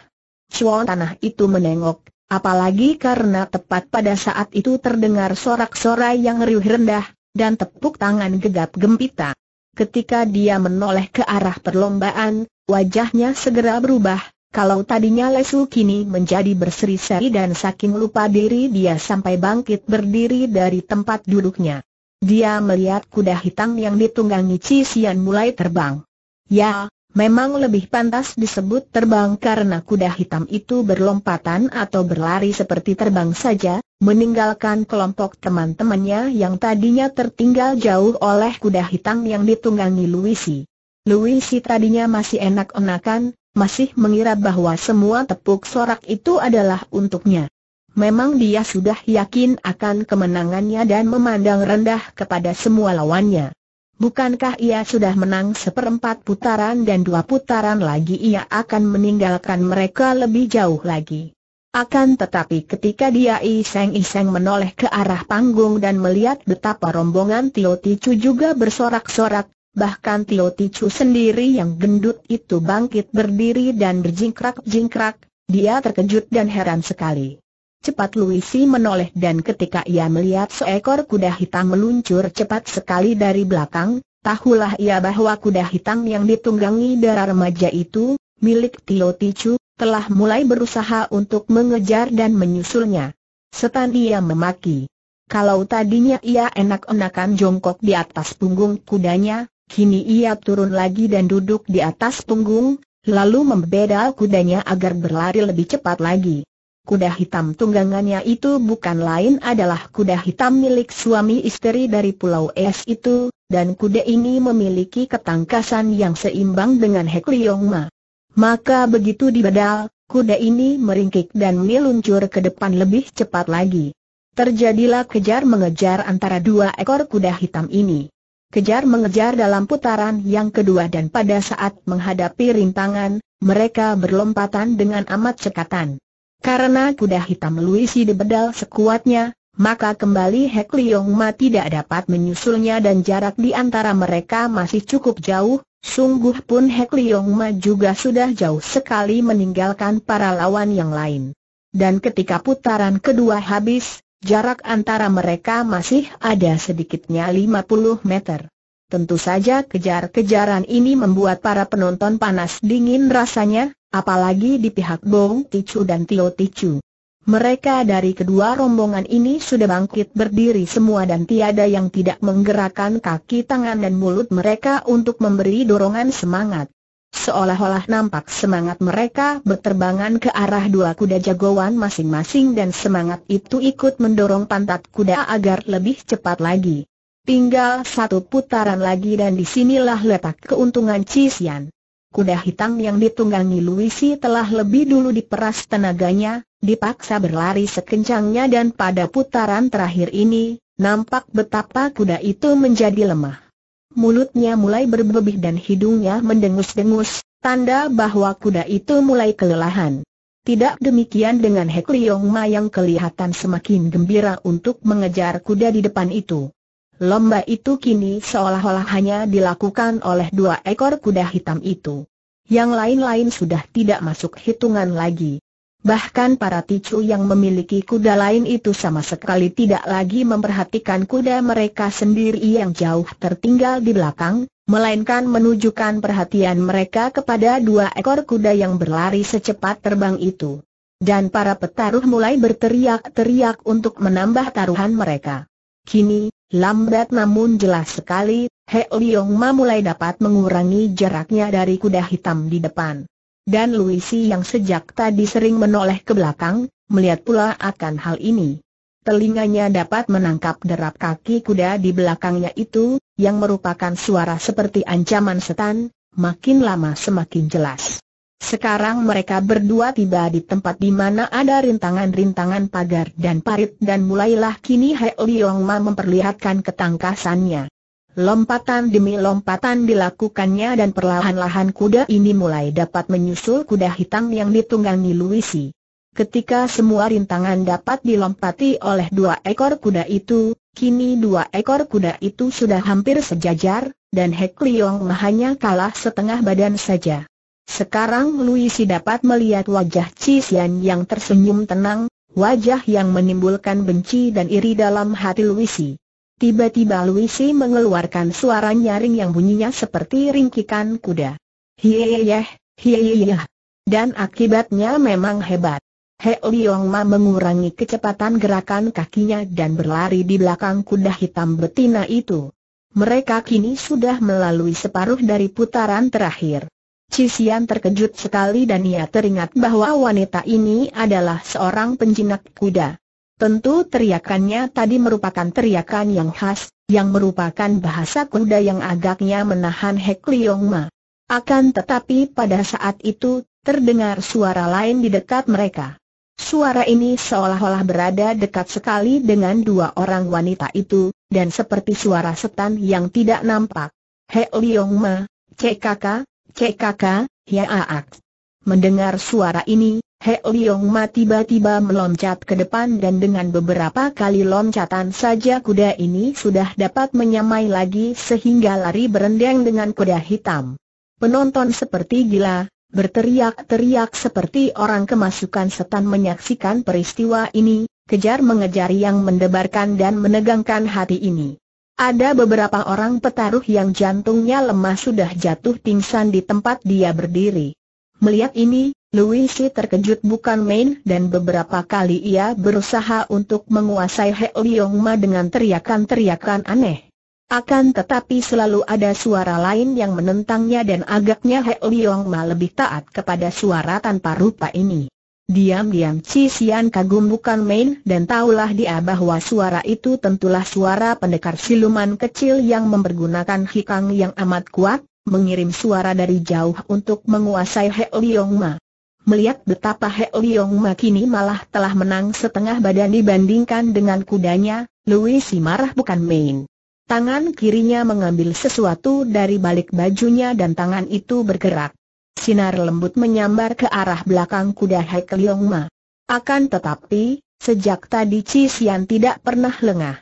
Cuan tanah itu menengok, apalagi karena tepat pada saat itu terdengar sorak-sorai yang riuh rendah, dan tepuk tangan gegap gempita. Ketika dia menoleh ke arah perlombaan, wajahnya segera berubah, kalau tadinya lesu kini menjadi berseri-seri dan saking lupa diri dia sampai bangkit berdiri dari tempat duduknya. Dia melihat kuda hitam yang ditunggangi Cisian mulai terbang. Ya, Memang lebih pantas disebut terbang karena kuda hitam itu berlompatan atau berlari seperti terbang saja, meninggalkan kelompok teman-temannya yang tadinya tertinggal jauh oleh kuda hitam yang ditunggangi Luisi. Luisi tadinya masih enak-enakan, masih mengira bahwa semua tepuk sorak itu adalah untuknya. Memang dia sudah yakin akan kemenangannya dan memandang rendah kepada semua lawannya. Bukankah ia sudah menang seperempat putaran dan dua putaran lagi ia akan meninggalkan mereka lebih jauh lagi? Akan tetapi ketika dia iseng-iseng menoleh ke arah panggung dan melihat betapa rombongan Tio Ticu juga bersorak-sorak, bahkan Tio Ticu sendiri yang gendut itu bangkit berdiri dan berjingkrak-jingkrak, dia terkejut dan heran sekali. Cepat Luisi menoleh dan ketika ia melihat seekor kuda hitam meluncur cepat sekali dari belakang, tahulah ia bahwa kuda hitam yang ditunggangi darah remaja itu, milik Tio Ticu, telah mulai berusaha untuk mengejar dan menyusulnya. Setan ia memaki. Kalau tadinya ia enak-enakan jongkok di atas punggung kudanya, kini ia turun lagi dan duduk di atas punggung, lalu membedal kudanya agar berlari lebih cepat lagi kuda hitam tunggangannya itu bukan lain adalah kuda hitam milik suami istri dari Pulau Es itu, dan kuda ini memiliki ketangkasan yang seimbang dengan Hek Liong Ma. Maka begitu dibedal, kuda ini meringkik dan meluncur ke depan lebih cepat lagi. Terjadilah kejar-mengejar antara dua ekor kuda hitam ini. Kejar-mengejar dalam putaran yang kedua dan pada saat menghadapi rintangan, mereka berlompatan dengan amat cekatan. Karena kuda hitam Luisi dibedal sekuatnya, maka kembali Hek Leong Ma tidak dapat menyusulnya dan jarak di antara mereka masih cukup jauh, sungguh pun Hek Leong Ma juga sudah jauh sekali meninggalkan para lawan yang lain. Dan ketika putaran kedua habis, jarak antara mereka masih ada sedikitnya 50 meter. Tentu saja kejar-kejaran ini membuat para penonton panas dingin rasanya, apalagi di pihak Bong Ticu dan Tio Ticu. Mereka dari kedua rombongan ini sudah bangkit berdiri semua dan tiada yang tidak menggerakkan kaki tangan dan mulut mereka untuk memberi dorongan semangat. Seolah-olah nampak semangat mereka berterbangan ke arah dua kuda jagoan masing-masing dan semangat itu ikut mendorong pantat kuda agar lebih cepat lagi. Tinggal satu putaran lagi dan disinilah letak keuntungan Cisian. Kuda hitam yang ditunggangi Luisi telah lebih dulu diperas tenaganya, dipaksa berlari sekencangnya dan pada putaran terakhir ini, nampak betapa kuda itu menjadi lemah. Mulutnya mulai berbebih dan hidungnya mendengus-dengus, tanda bahwa kuda itu mulai kelelahan. Tidak demikian dengan Hek Liong Ma yang kelihatan semakin gembira untuk mengejar kuda di depan itu lomba itu kini seolah-olah hanya dilakukan oleh dua ekor kuda hitam itu. Yang lain-lain sudah tidak masuk hitungan lagi. Bahkan para ticu yang memiliki kuda lain itu sama sekali tidak lagi memperhatikan kuda mereka sendiri yang jauh tertinggal di belakang, melainkan menunjukkan perhatian mereka kepada dua ekor kuda yang berlari secepat terbang itu. Dan para petaruh mulai berteriak-teriak untuk menambah taruhan mereka. Kini, Lambat namun jelas sekali, He Liong Ma mulai dapat mengurangi jaraknya dari kuda hitam di depan. Dan Luisi yang sejak tadi sering menoleh ke belakang, melihat pula akan hal ini. Telinganya dapat menangkap derap kaki kuda di belakangnya itu, yang merupakan suara seperti ancaman setan, makin lama semakin jelas. Sekarang mereka berdua tiba di tempat di mana ada rintangan-rintangan pagar dan parit dan mulailah kini He Liong Ma memperlihatkan ketangkasannya. Lompatan demi lompatan dilakukannya dan perlahan-lahan kuda ini mulai dapat menyusul kuda hitam yang ditunggangi Luisi. Ketika semua rintangan dapat dilompati oleh dua ekor kuda itu, kini dua ekor kuda itu sudah hampir sejajar, dan Hek Liong hanya kalah setengah badan saja. Sekarang Luisi dapat melihat wajah Cisian yang tersenyum tenang, wajah yang menimbulkan benci dan iri dalam hati Luisi. Tiba-tiba Luisi mengeluarkan suara nyaring yang bunyinya seperti ringkikan kuda. Hieyeh, hieyeh. Dan akibatnya memang hebat. He Liong Ma mengurangi kecepatan gerakan kakinya dan berlari di belakang kuda hitam betina itu. Mereka kini sudah melalui separuh dari putaran terakhir. Cisian terkejut sekali dan ia teringat bahwa wanita ini adalah seorang penjinak kuda. Tentu teriakannya tadi merupakan teriakan yang khas, yang merupakan bahasa kuda yang agaknya menahan Hek Liong Ma. Akan tetapi pada saat itu, terdengar suara lain di dekat mereka. Suara ini seolah-olah berada dekat sekali dengan dua orang wanita itu, dan seperti suara setan yang tidak nampak. Hek Liong Ma, Cek kakak, Cek kakak, ya aak. Mendengar suara ini, He Liong Ma tiba-tiba meloncat ke depan dan dengan beberapa kali loncatan saja kuda ini sudah dapat menyamai lagi sehingga lari berendeng dengan kuda hitam. Penonton seperti gila, berteriak-teriak seperti orang kemasukan setan menyaksikan peristiwa ini, kejar mengejar yang mendebarkan dan menegangkan hati ini. Ada beberapa orang petaruh yang jantungnya lemah sudah jatuh pingsan di tempat dia berdiri. Melihat ini, Louis terkejut bukan main dan beberapa kali ia berusaha untuk menguasai He Leong Ma dengan teriakan-teriakan aneh. Akan tetapi selalu ada suara lain yang menentangnya dan agaknya He Leong Ma lebih taat kepada suara tanpa rupa ini. Diam-diam Cisian kagum bukan main dan tahulah dia bahwa suara itu tentulah suara pendekar siluman kecil yang mempergunakan hikang yang amat kuat, mengirim suara dari jauh untuk menguasai He Liong Ma. Melihat betapa He Liong Ma kini malah telah menang setengah badan dibandingkan dengan kudanya, Louis si marah bukan main. Tangan kirinya mengambil sesuatu dari balik bajunya dan tangan itu bergerak. Sinar lembut menyambar ke arah belakang kuda Hai Keliong Ma. Akan tetapi, sejak tadi Cisian tidak pernah lengah.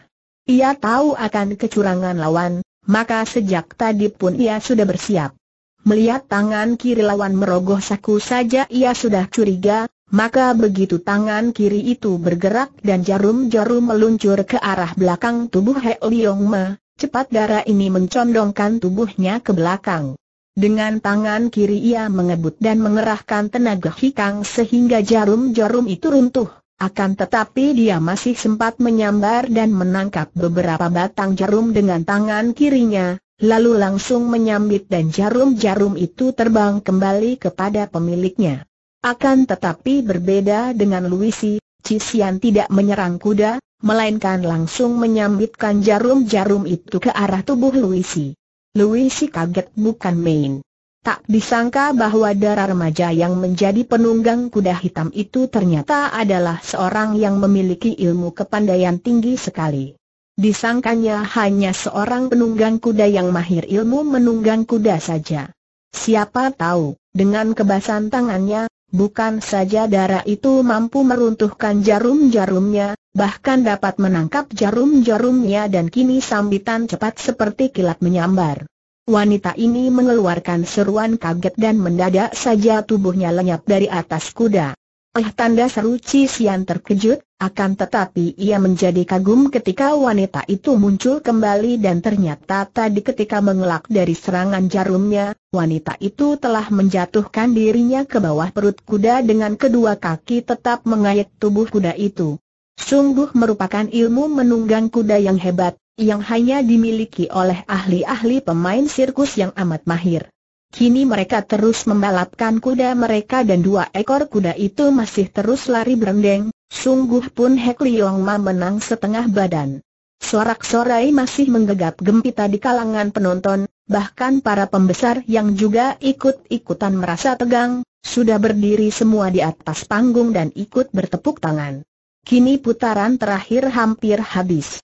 Ia tahu akan kecurangan lawan, maka sejak tadi pun ia sudah bersiap. Melihat tangan kiri lawan merogoh saku saja ia sudah curiga, maka begitu tangan kiri itu bergerak dan jarum-jarum meluncur ke arah belakang tubuh He Leong Ma, cepat darah ini mencondongkan tubuhnya ke belakang. Dengan tangan kiri ia mengebut dan mengerahkan tenaga hikang sehingga jarum-jarum itu runtuh. Akan tetapi dia masih sempat menyambar dan menangkap beberapa batang jarum dengan tangan kirinya, lalu langsung menyambit dan jarum-jarum itu terbang kembali kepada pemiliknya. Akan tetapi berbeda dengan Luisi, Cisian tidak menyerang kuda, melainkan langsung menyambitkan jarum-jarum itu ke arah tubuh Luisi. Luisi kaget bukan main. Tak disangka bahwa darah remaja yang menjadi penunggang kuda hitam itu ternyata adalah seorang yang memiliki ilmu kepandaian tinggi sekali. Disangkanya hanya seorang penunggang kuda yang mahir ilmu menunggang kuda saja. Siapa tahu, dengan kebasan tangannya, Bukan saja darah itu mampu meruntuhkan jarum-jarumnya, bahkan dapat menangkap jarum-jarumnya dan kini sambitan cepat seperti kilat menyambar. Wanita ini mengeluarkan seruan kaget dan mendadak saja tubuhnya lenyap dari atas kuda. Eh tanda seru sian terkejut, akan tetapi ia menjadi kagum ketika wanita itu muncul kembali dan ternyata tadi ketika mengelak dari serangan jarumnya, wanita itu telah menjatuhkan dirinya ke bawah perut kuda dengan kedua kaki tetap mengait tubuh kuda itu. Sungguh merupakan ilmu menunggang kuda yang hebat, yang hanya dimiliki oleh ahli-ahli pemain sirkus yang amat mahir. Kini mereka terus membalapkan kuda mereka dan dua ekor kuda itu masih terus lari berendeng, sungguh pun Hek Liong Ma menang setengah badan. Sorak-sorai masih menggegap gempita di kalangan penonton, bahkan para pembesar yang juga ikut-ikutan merasa tegang, sudah berdiri semua di atas panggung dan ikut bertepuk tangan. Kini putaran terakhir hampir habis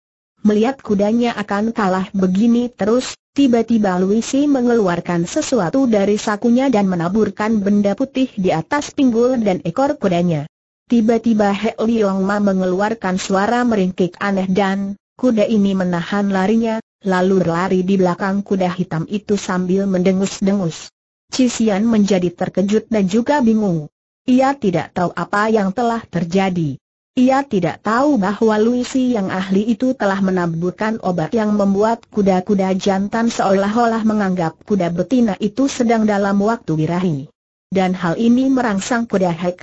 melihat kudanya akan kalah begini terus, tiba-tiba Luisi mengeluarkan sesuatu dari sakunya dan menaburkan benda putih di atas pinggul dan ekor kudanya. Tiba-tiba He Liong Ma mengeluarkan suara meringkik aneh dan, kuda ini menahan larinya, lalu lari di belakang kuda hitam itu sambil mendengus-dengus. Cixian menjadi terkejut dan juga bingung. Ia tidak tahu apa yang telah terjadi. Ia tidak tahu bahwa Luisi yang ahli itu telah menaburkan obat yang membuat kuda-kuda jantan seolah-olah menganggap kuda betina itu sedang dalam waktu birahi. Dan hal ini merangsang kuda Hai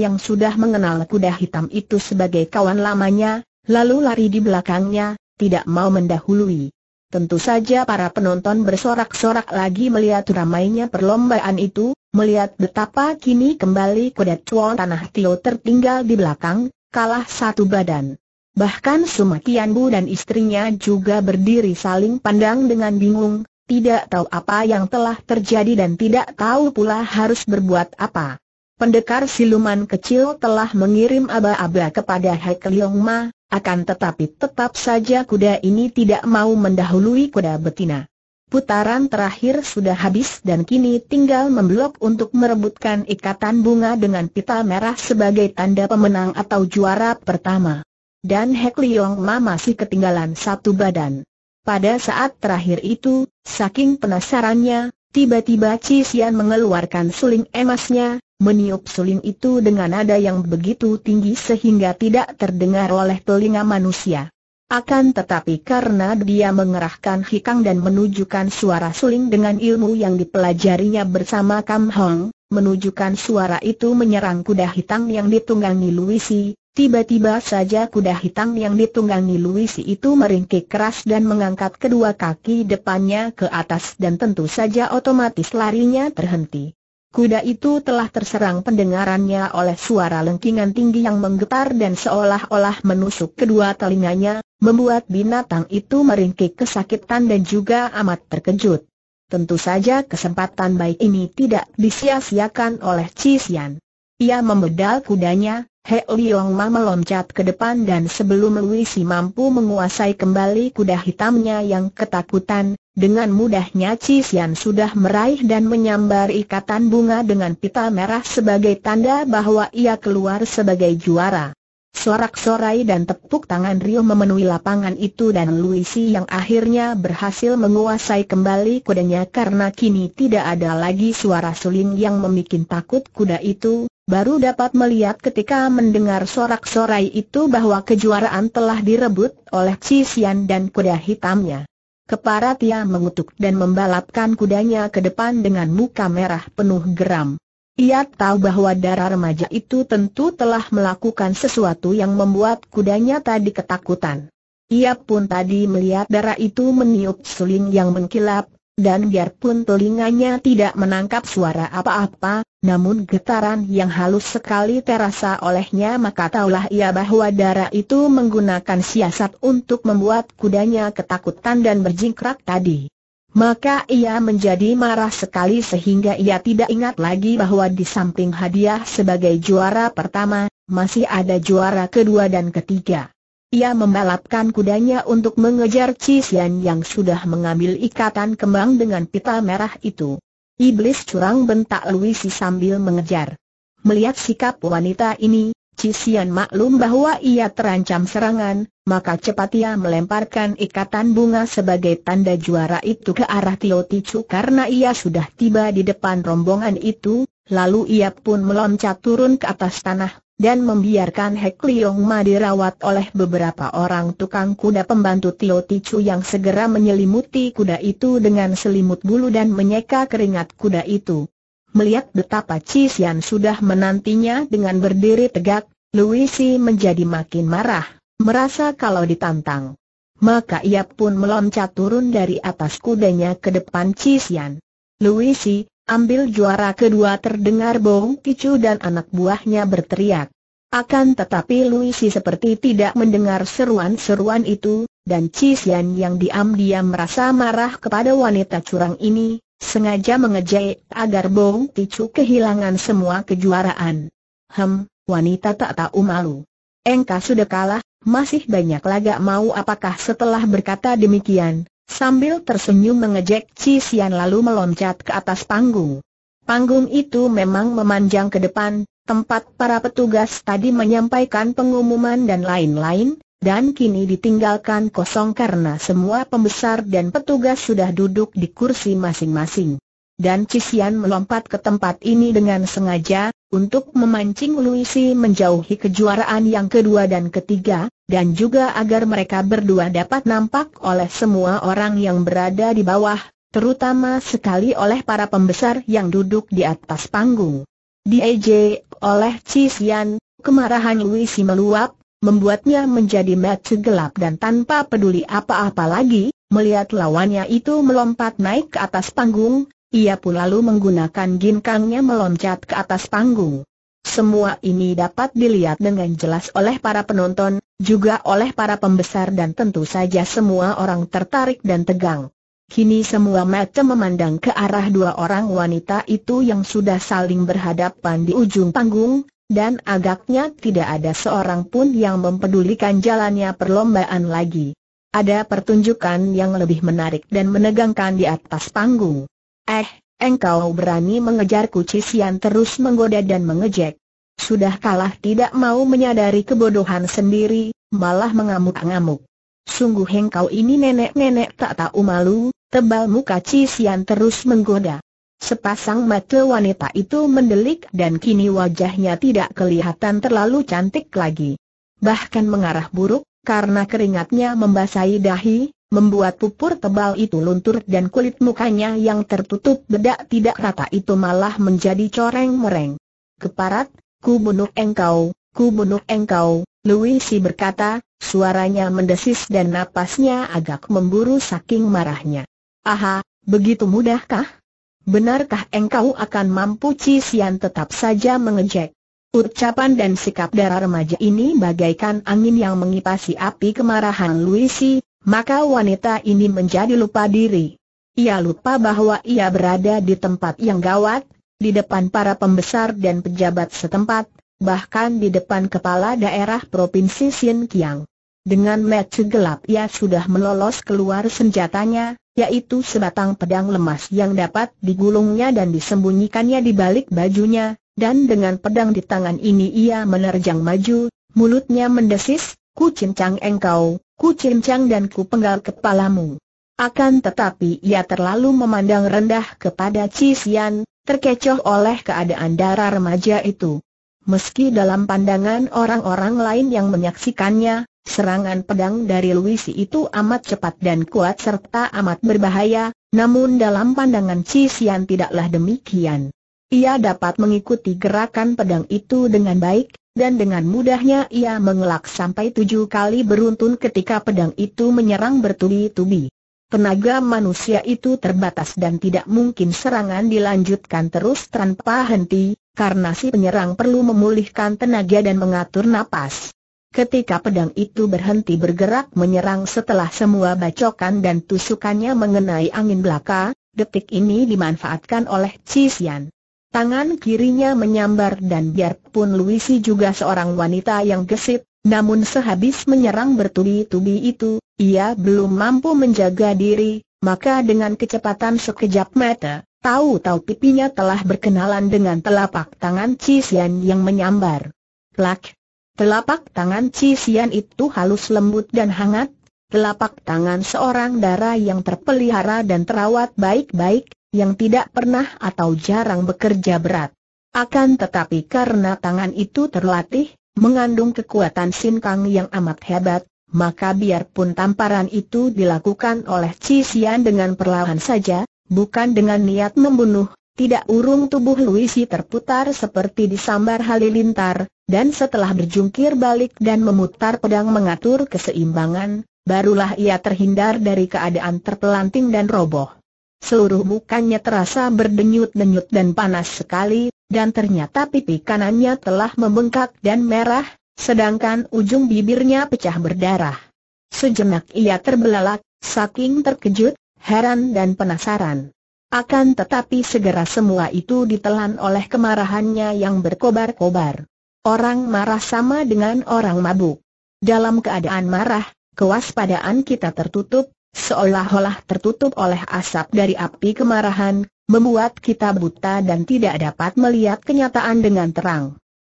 yang sudah mengenal kuda hitam itu sebagai kawan lamanya, lalu lari di belakangnya, tidak mau mendahului. Tentu saja para penonton bersorak-sorak lagi melihat ramainya perlombaan itu, melihat betapa kini kembali kuda cuan tanah Tio tertinggal di belakang, kalah satu badan. Bahkan Sumakian Bu dan istrinya juga berdiri saling pandang dengan bingung, tidak tahu apa yang telah terjadi dan tidak tahu pula harus berbuat apa. Pendekar siluman kecil telah mengirim aba-aba kepada Hek Leong Ma, akan tetapi tetap saja kuda ini tidak mau mendahului kuda betina. Putaran terakhir sudah habis dan kini tinggal memblok untuk merebutkan ikatan bunga dengan pita merah sebagai tanda pemenang atau juara pertama. Dan Hek Leong Ma masih ketinggalan satu badan. Pada saat terakhir itu, saking penasarannya, tiba-tiba Xian mengeluarkan suling emasnya, meniup suling itu dengan nada yang begitu tinggi sehingga tidak terdengar oleh telinga manusia. Akan tetapi karena dia mengerahkan hikang dan menunjukkan suara suling dengan ilmu yang dipelajarinya bersama Kam Hong, menunjukkan suara itu menyerang kuda hitam yang ditunggangi Luisi, tiba-tiba saja kuda hitam yang ditunggangi Luisi itu meringkik keras dan mengangkat kedua kaki depannya ke atas dan tentu saja otomatis larinya terhenti. Kuda itu telah terserang pendengarannya oleh suara lengkingan tinggi yang menggetar dan seolah-olah menusuk kedua telinganya, membuat binatang itu meringkik kesakitan dan juga amat terkejut. Tentu saja kesempatan baik ini tidak disia-siakan oleh Cixian. Ia membedal kudanya, He Liong Ma meloncat ke depan dan sebelum Luisi mampu menguasai kembali kuda hitamnya yang ketakutan, dengan mudahnya Cixian sudah meraih dan menyambar ikatan bunga dengan pita merah sebagai tanda bahwa ia keluar sebagai juara. Sorak-sorai dan tepuk tangan Rio memenuhi lapangan itu dan Luisi yang akhirnya berhasil menguasai kembali kudanya karena kini tidak ada lagi suara suling yang membuat takut kuda itu, baru dapat melihat ketika mendengar sorak-sorai itu bahwa kejuaraan telah direbut oleh Cisian dan kuda hitamnya. Keparat ia mengutuk dan membalapkan kudanya ke depan dengan muka merah penuh geram. Ia tahu bahwa darah remaja itu tentu telah melakukan sesuatu yang membuat kudanya tadi ketakutan. Ia pun tadi melihat darah itu meniup suling yang mengkilap, dan biarpun telinganya tidak menangkap suara apa-apa, namun getaran yang halus sekali terasa olehnya maka taulah ia bahwa darah itu menggunakan siasat untuk membuat kudanya ketakutan dan berjingkrak tadi. Maka ia menjadi marah sekali sehingga ia tidak ingat lagi bahwa di samping hadiah sebagai juara pertama, masih ada juara kedua dan ketiga. Ia membalapkan kudanya untuk mengejar Cisian yang sudah mengambil ikatan kembang dengan pita merah itu. Iblis curang bentak Luisi sambil mengejar. Melihat sikap wanita ini, Cisian maklum bahwa ia terancam serangan, maka cepat ia melemparkan ikatan bunga sebagai tanda juara itu ke arah Tio Ticu karena ia sudah tiba di depan rombongan itu, lalu ia pun meloncat turun ke atas tanah, dan membiarkan Hek Liong Ma dirawat oleh beberapa orang tukang kuda pembantu Tio Ticu yang segera menyelimuti kuda itu dengan selimut bulu dan menyeka keringat kuda itu. Melihat betapa Cisian sudah menantinya dengan berdiri tegak, Luisi menjadi makin marah. Merasa kalau ditantang. Maka ia pun meloncat turun dari atas kudanya ke depan Cisian. Luisi, ambil juara kedua terdengar Bong Kicu dan anak buahnya berteriak. Akan tetapi Luisi seperti tidak mendengar seruan-seruan itu, dan Cisian yang diam-diam merasa marah kepada wanita curang ini, sengaja mengejek agar Bong Ticu kehilangan semua kejuaraan. Hem, wanita tak tahu malu. Engkau sudah kalah, masih banyak laga mau apakah setelah berkata demikian, sambil tersenyum mengejek Ci Sian lalu meloncat ke atas panggung. Panggung itu memang memanjang ke depan, tempat para petugas tadi menyampaikan pengumuman dan lain-lain, dan kini ditinggalkan kosong karena semua pembesar dan petugas sudah duduk di kursi masing-masing dan Cisian melompat ke tempat ini dengan sengaja, untuk memancing Luisi menjauhi kejuaraan yang kedua dan ketiga, dan juga agar mereka berdua dapat nampak oleh semua orang yang berada di bawah, terutama sekali oleh para pembesar yang duduk di atas panggung. Di Diejek oleh Cisian, kemarahan Luisi meluap, membuatnya menjadi mata gelap dan tanpa peduli apa-apa lagi, melihat lawannya itu melompat naik ke atas panggung, ia pun lalu menggunakan ginkangnya meloncat ke atas panggung. Semua ini dapat dilihat dengan jelas oleh para penonton, juga oleh para pembesar dan tentu saja semua orang tertarik dan tegang. Kini semua mata memandang ke arah dua orang wanita itu yang sudah saling berhadapan di ujung panggung, dan agaknya tidak ada seorang pun yang mempedulikan jalannya perlombaan lagi. Ada pertunjukan yang lebih menarik dan menegangkan di atas panggung. Eh, engkau berani mengejar Kucisian terus menggoda dan mengejek. Sudah kalah tidak mau menyadari kebodohan sendiri, malah mengamuk-ngamuk. Sungguh engkau ini nenek-nenek tak tahu malu, tebal muka Cisian terus menggoda. Sepasang mata wanita itu mendelik dan kini wajahnya tidak kelihatan terlalu cantik lagi. Bahkan mengarah buruk, karena keringatnya membasahi dahi, Membuat pupur tebal itu luntur dan kulit mukanya yang tertutup bedak tidak rata itu malah menjadi coreng-mereng. Keparat, ku bunuh engkau, ku bunuh engkau, Luisi berkata, suaranya mendesis dan napasnya agak memburu saking marahnya. Aha, begitu mudahkah? Benarkah engkau akan mampu Cisian tetap saja mengejek? Ucapan dan sikap darah remaja ini bagaikan angin yang mengipasi api kemarahan Luisi, maka wanita ini menjadi lupa diri. Ia lupa bahwa ia berada di tempat yang gawat, di depan para pembesar dan pejabat setempat, bahkan di depan kepala daerah Provinsi Xinjiang. Dengan mata gelap ia sudah melolos keluar senjatanya, yaitu sebatang pedang lemas yang dapat digulungnya dan disembunyikannya di balik bajunya, dan dengan pedang di tangan ini ia menerjang maju, mulutnya mendesis, ku cincang engkau, ku cincang dan ku penggal kepalamu. Akan tetapi ia terlalu memandang rendah kepada Cisian, terkecoh oleh keadaan darah remaja itu. Meski dalam pandangan orang-orang lain yang menyaksikannya, serangan pedang dari Luisi itu amat cepat dan kuat serta amat berbahaya, namun dalam pandangan Cisian tidaklah demikian. Ia dapat mengikuti gerakan pedang itu dengan baik, dan dengan mudahnya ia mengelak sampai tujuh kali beruntun ketika pedang itu menyerang bertubi-tubi. Tenaga manusia itu terbatas dan tidak mungkin serangan dilanjutkan terus tanpa henti, karena si penyerang perlu memulihkan tenaga dan mengatur napas. Ketika pedang itu berhenti bergerak menyerang setelah semua bacokan dan tusukannya mengenai angin belaka, detik ini dimanfaatkan oleh Cisian. Tangan kirinya menyambar dan biarpun Luisi juga seorang wanita yang gesit, namun sehabis menyerang bertubi-tubi itu, ia belum mampu menjaga diri, maka dengan kecepatan sekejap mata, tahu-tahu pipinya telah berkenalan dengan telapak tangan Cisian yang menyambar. Plak! Telapak tangan Cisian itu halus lembut dan hangat, telapak tangan seorang darah yang terpelihara dan terawat baik-baik, yang tidak pernah atau jarang bekerja berat. Akan tetapi karena tangan itu terlatih, mengandung kekuatan sinkang yang amat hebat, maka biarpun tamparan itu dilakukan oleh Cisian dengan perlahan saja, bukan dengan niat membunuh, tidak urung tubuh Luisi terputar seperti disambar halilintar, dan setelah berjungkir balik dan memutar pedang mengatur keseimbangan, barulah ia terhindar dari keadaan terpelanting dan roboh seluruh mukanya terasa berdenyut-denyut dan panas sekali, dan ternyata pipi kanannya telah membengkak dan merah, sedangkan ujung bibirnya pecah berdarah. Sejenak ia terbelalak, saking terkejut, heran dan penasaran. Akan tetapi segera semua itu ditelan oleh kemarahannya yang berkobar-kobar. Orang marah sama dengan orang mabuk. Dalam keadaan marah, kewaspadaan kita tertutup, seolah-olah tertutup oleh asap dari api kemarahan, membuat kita buta dan tidak dapat melihat kenyataan dengan terang.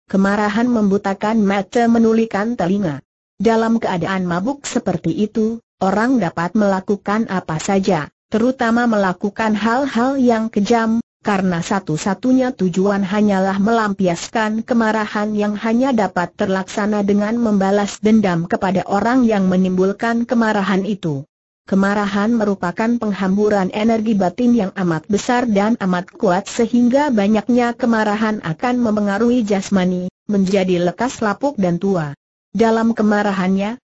Kemarahan membutakan mata menulikan telinga. Dalam keadaan mabuk seperti itu, orang dapat melakukan apa saja, terutama melakukan hal-hal yang kejam, karena satu-satunya tujuan hanyalah melampiaskan kemarahan yang hanya dapat terlaksana dengan membalas dendam kepada orang yang menimbulkan kemarahan itu. Kemarahan merupakan penghamburan energi batin yang amat besar dan amat kuat sehingga banyaknya kemarahan akan memengaruhi jasmani, menjadi lekas lapuk dan tua. Dalam kemarahannya,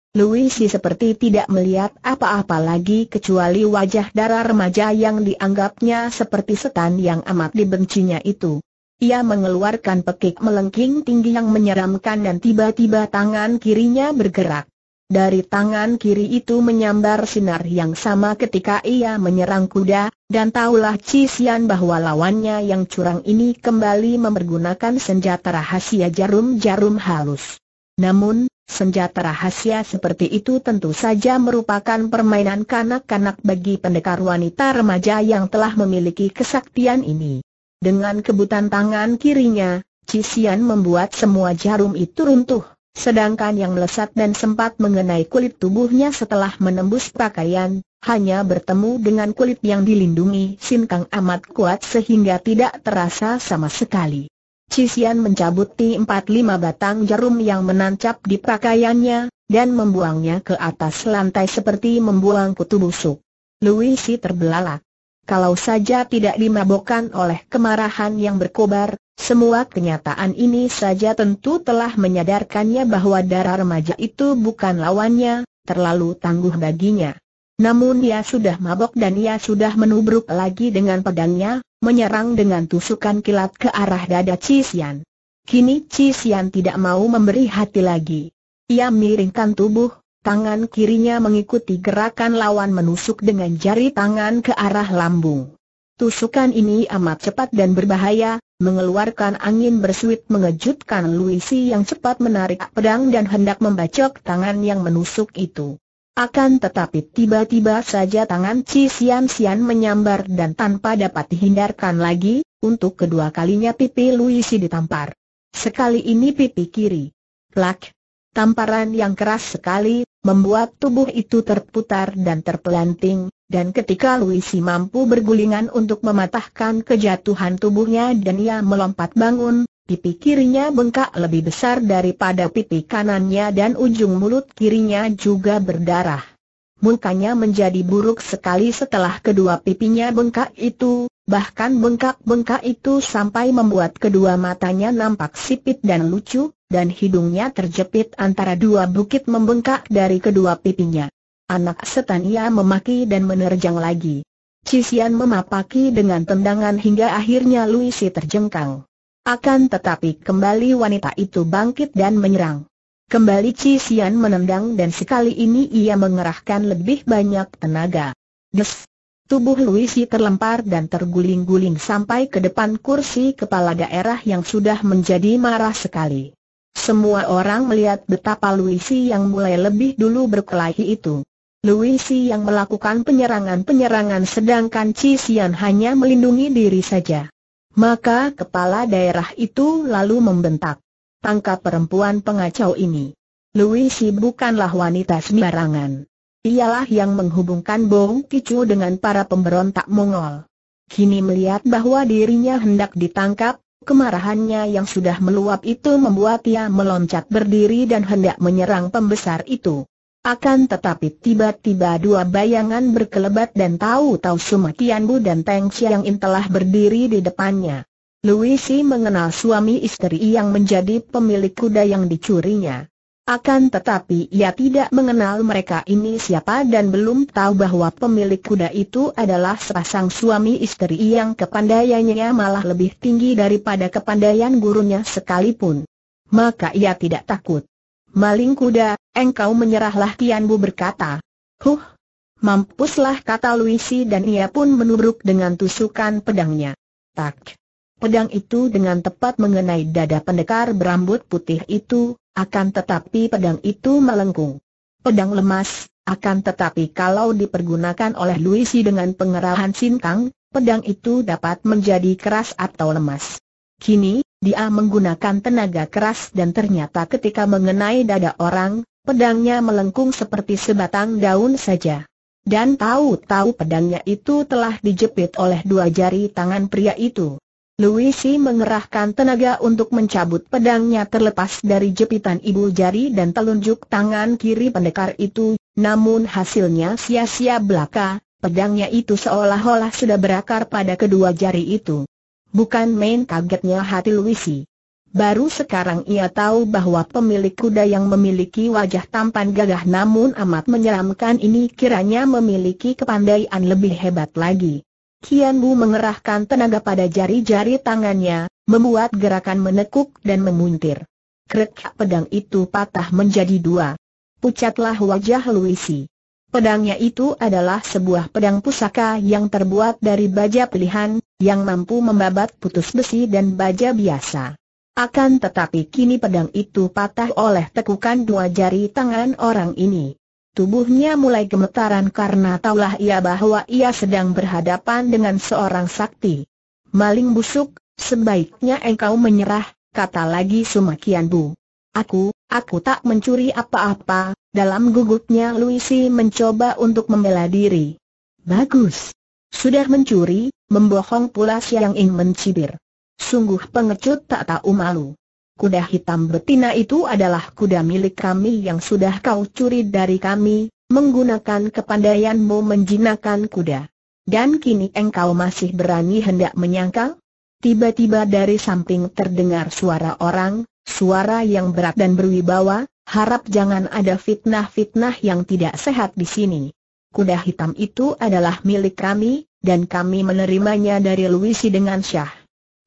si seperti tidak melihat apa-apa lagi kecuali wajah darah remaja yang dianggapnya seperti setan yang amat dibencinya itu. Ia mengeluarkan pekik melengking tinggi yang menyeramkan dan tiba-tiba tangan kirinya bergerak. Dari tangan kiri itu menyambar sinar yang sama ketika ia menyerang kuda, dan taulah Cisian bahwa lawannya yang curang ini kembali mempergunakan senjata rahasia jarum-jarum halus. Namun, senjata rahasia seperti itu tentu saja merupakan permainan kanak-kanak bagi pendekar wanita remaja yang telah memiliki kesaktian ini. Dengan kebutan tangan kirinya, Cisian membuat semua jarum itu runtuh. Sedangkan yang melesat dan sempat mengenai kulit tubuhnya setelah menembus pakaian, hanya bertemu dengan kulit yang dilindungi sinkang amat kuat sehingga tidak terasa sama sekali. Cisian ti empat lima batang jarum yang menancap di pakaiannya, dan membuangnya ke atas lantai seperti membuang kutu busuk. Luisi terbelalak. Kalau saja tidak dimabokkan oleh kemarahan yang berkobar, semua kenyataan ini saja tentu telah menyadarkannya bahwa darah remaja itu bukan lawannya, terlalu tangguh baginya. Namun ia sudah mabok dan ia sudah menubruk lagi dengan pedangnya, menyerang dengan tusukan kilat ke arah dada Cisian. Kini Cisian tidak mau memberi hati lagi. Ia miringkan tubuh, tangan kirinya mengikuti gerakan lawan menusuk dengan jari tangan ke arah lambung. Tusukan ini amat cepat dan berbahaya, mengeluarkan angin bersuit mengejutkan Luisi yang cepat menarik pedang dan hendak membacok tangan yang menusuk itu. Akan tetapi tiba-tiba saja tangan Ci Sian Sian menyambar dan tanpa dapat dihindarkan lagi, untuk kedua kalinya pipi Luisi ditampar. Sekali ini pipi kiri. Plak, Tamparan yang keras sekali, membuat tubuh itu terputar dan terpelanting, dan ketika Luisi mampu bergulingan untuk mematahkan kejatuhan tubuhnya dan ia melompat bangun, pipi kirinya bengkak lebih besar daripada pipi kanannya dan ujung mulut kirinya juga berdarah. Mukanya menjadi buruk sekali setelah kedua pipinya bengkak itu, Bahkan bengkak-bengkak itu sampai membuat kedua matanya nampak sipit dan lucu, dan hidungnya terjepit antara dua bukit membengkak dari kedua pipinya. Anak setan ia memaki dan menerjang lagi. Cisian memapaki dengan tendangan hingga akhirnya Luisi terjengkang. Akan tetapi kembali wanita itu bangkit dan menyerang. Kembali Cisian menendang dan sekali ini ia mengerahkan lebih banyak tenaga. Des! Tubuh Luisi terlempar dan terguling-guling sampai ke depan kursi kepala daerah yang sudah menjadi marah sekali. Semua orang melihat betapa Luisi yang mulai lebih dulu berkelahi itu. Luisi yang melakukan penyerangan-penyerangan sedangkan Cisian hanya melindungi diri saja. Maka kepala daerah itu lalu membentak. Tangkap perempuan pengacau ini. Luisi bukanlah wanita sembarangan. Ialah yang menghubungkan Bong Kicu dengan para pemberontak Mongol. Kini melihat bahwa dirinya hendak ditangkap, kemarahannya yang sudah meluap itu membuat ia meloncat berdiri dan hendak menyerang pembesar itu. Akan tetapi tiba-tiba dua bayangan berkelebat dan tahu-tahu Sumatian Bu dan Teng Chiang In telah berdiri di depannya. si mengenal suami istri yang menjadi pemilik kuda yang dicurinya. Akan tetapi ia tidak mengenal mereka ini siapa dan belum tahu bahwa pemilik kuda itu adalah sepasang suami istri yang kepandaiannya malah lebih tinggi daripada kepandaian gurunya sekalipun. Maka ia tidak takut. Maling kuda, engkau menyerahlah Tianbu berkata. Huh, mampuslah kata Luisi dan ia pun menubruk dengan tusukan pedangnya. Tak. Pedang itu dengan tepat mengenai dada pendekar berambut putih itu, akan tetapi pedang itu melengkung. Pedang lemas, akan tetapi kalau dipergunakan oleh Luisi dengan pengerahan sinkang, pedang itu dapat menjadi keras atau lemas. Kini, dia menggunakan tenaga keras dan ternyata ketika mengenai dada orang, pedangnya melengkung seperti sebatang daun saja. Dan tahu-tahu pedangnya itu telah dijepit oleh dua jari tangan pria itu. Luisi mengerahkan tenaga untuk mencabut pedangnya terlepas dari jepitan ibu jari dan telunjuk tangan kiri pendekar itu, namun hasilnya sia-sia belaka, pedangnya itu seolah-olah sudah berakar pada kedua jari itu. Bukan main kagetnya hati Luisi. Baru sekarang ia tahu bahwa pemilik kuda yang memiliki wajah tampan gagah namun amat menyeramkan ini kiranya memiliki kepandaian lebih hebat lagi. Kian Bu mengerahkan tenaga pada jari-jari tangannya, membuat gerakan menekuk dan memuntir. Krek pedang itu patah menjadi dua. Pucatlah wajah Luisi. Pedangnya itu adalah sebuah pedang pusaka yang terbuat dari baja pilihan, yang mampu membabat putus besi dan baja biasa. Akan tetapi kini pedang itu patah oleh tekukan dua jari tangan orang ini. Tubuhnya mulai gemetaran karena taulah ia bahwa ia sedang berhadapan dengan seorang sakti. Maling busuk, sebaiknya engkau menyerah, kata lagi Sumakian Bu. Aku, aku tak mencuri apa-apa, dalam gugupnya Luisi mencoba untuk membela diri. Bagus. Sudah mencuri, membohong pula siang ingin mencibir. Sungguh pengecut tak tahu malu kuda hitam betina itu adalah kuda milik kami yang sudah kau curi dari kami, menggunakan kepandaianmu menjinakkan kuda. Dan kini engkau masih berani hendak menyangkal? Tiba-tiba dari samping terdengar suara orang, suara yang berat dan berwibawa, harap jangan ada fitnah-fitnah yang tidak sehat di sini. Kuda hitam itu adalah milik kami, dan kami menerimanya dari Luisi dengan syah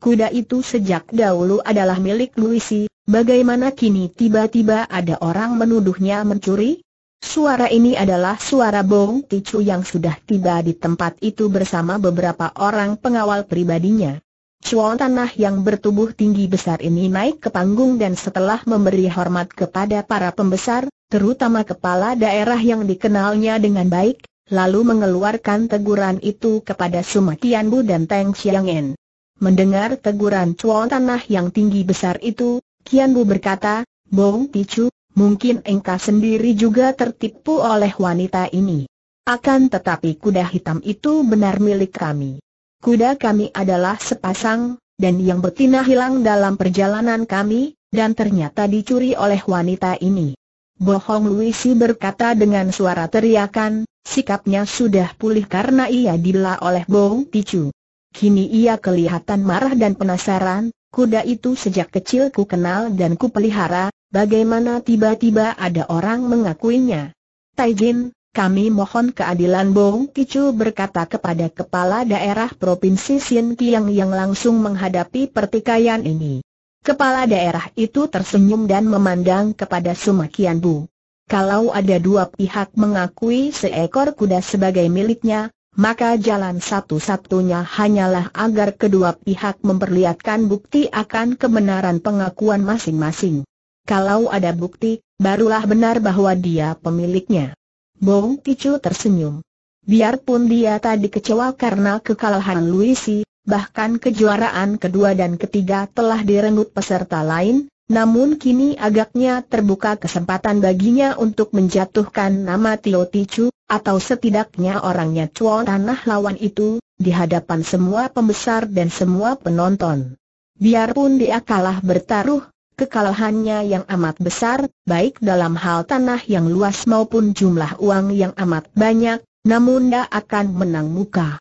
kuda itu sejak dahulu adalah milik Luisi, bagaimana kini tiba-tiba ada orang menuduhnya mencuri? Suara ini adalah suara Bong Ticu yang sudah tiba di tempat itu bersama beberapa orang pengawal pribadinya. Cuan tanah yang bertubuh tinggi besar ini naik ke panggung dan setelah memberi hormat kepada para pembesar, terutama kepala daerah yang dikenalnya dengan baik, lalu mengeluarkan teguran itu kepada Sumatian Bu dan Teng Xiang'en. Mendengar teguran cuan tanah yang tinggi besar itu, Kian Bu berkata, Bong Picu, mungkin engkau sendiri juga tertipu oleh wanita ini. Akan tetapi kuda hitam itu benar milik kami. Kuda kami adalah sepasang, dan yang betina hilang dalam perjalanan kami, dan ternyata dicuri oleh wanita ini. Bohong Luisi berkata dengan suara teriakan, sikapnya sudah pulih karena ia dibela oleh Bong Picu. Kini ia kelihatan marah dan penasaran, kuda itu sejak kecil ku kenal dan ku pelihara, bagaimana tiba-tiba ada orang mengakuinya. Taijin, kami mohon keadilan Bong Kicu berkata kepada Kepala Daerah Provinsi Sien Kiang yang langsung menghadapi pertikaian ini. Kepala daerah itu tersenyum dan memandang kepada Sumakian Bu. Kalau ada dua pihak mengakui seekor kuda sebagai miliknya, maka jalan satu-satunya hanyalah agar kedua pihak memperlihatkan bukti akan kebenaran pengakuan masing-masing. Kalau ada bukti, barulah benar bahwa dia pemiliknya. Bong Ticu tersenyum. Biarpun dia tadi kecewa karena kekalahan Luisi, bahkan kejuaraan kedua dan ketiga telah direnggut peserta lain, namun kini agaknya terbuka kesempatan baginya untuk menjatuhkan nama Tio Tichu, atau setidaknya orangnya cuan tanah lawan itu, di hadapan semua pembesar dan semua penonton. Biarpun dia kalah bertaruh, kekalahannya yang amat besar, baik dalam hal tanah yang luas maupun jumlah uang yang amat banyak, namun dia akan menang muka.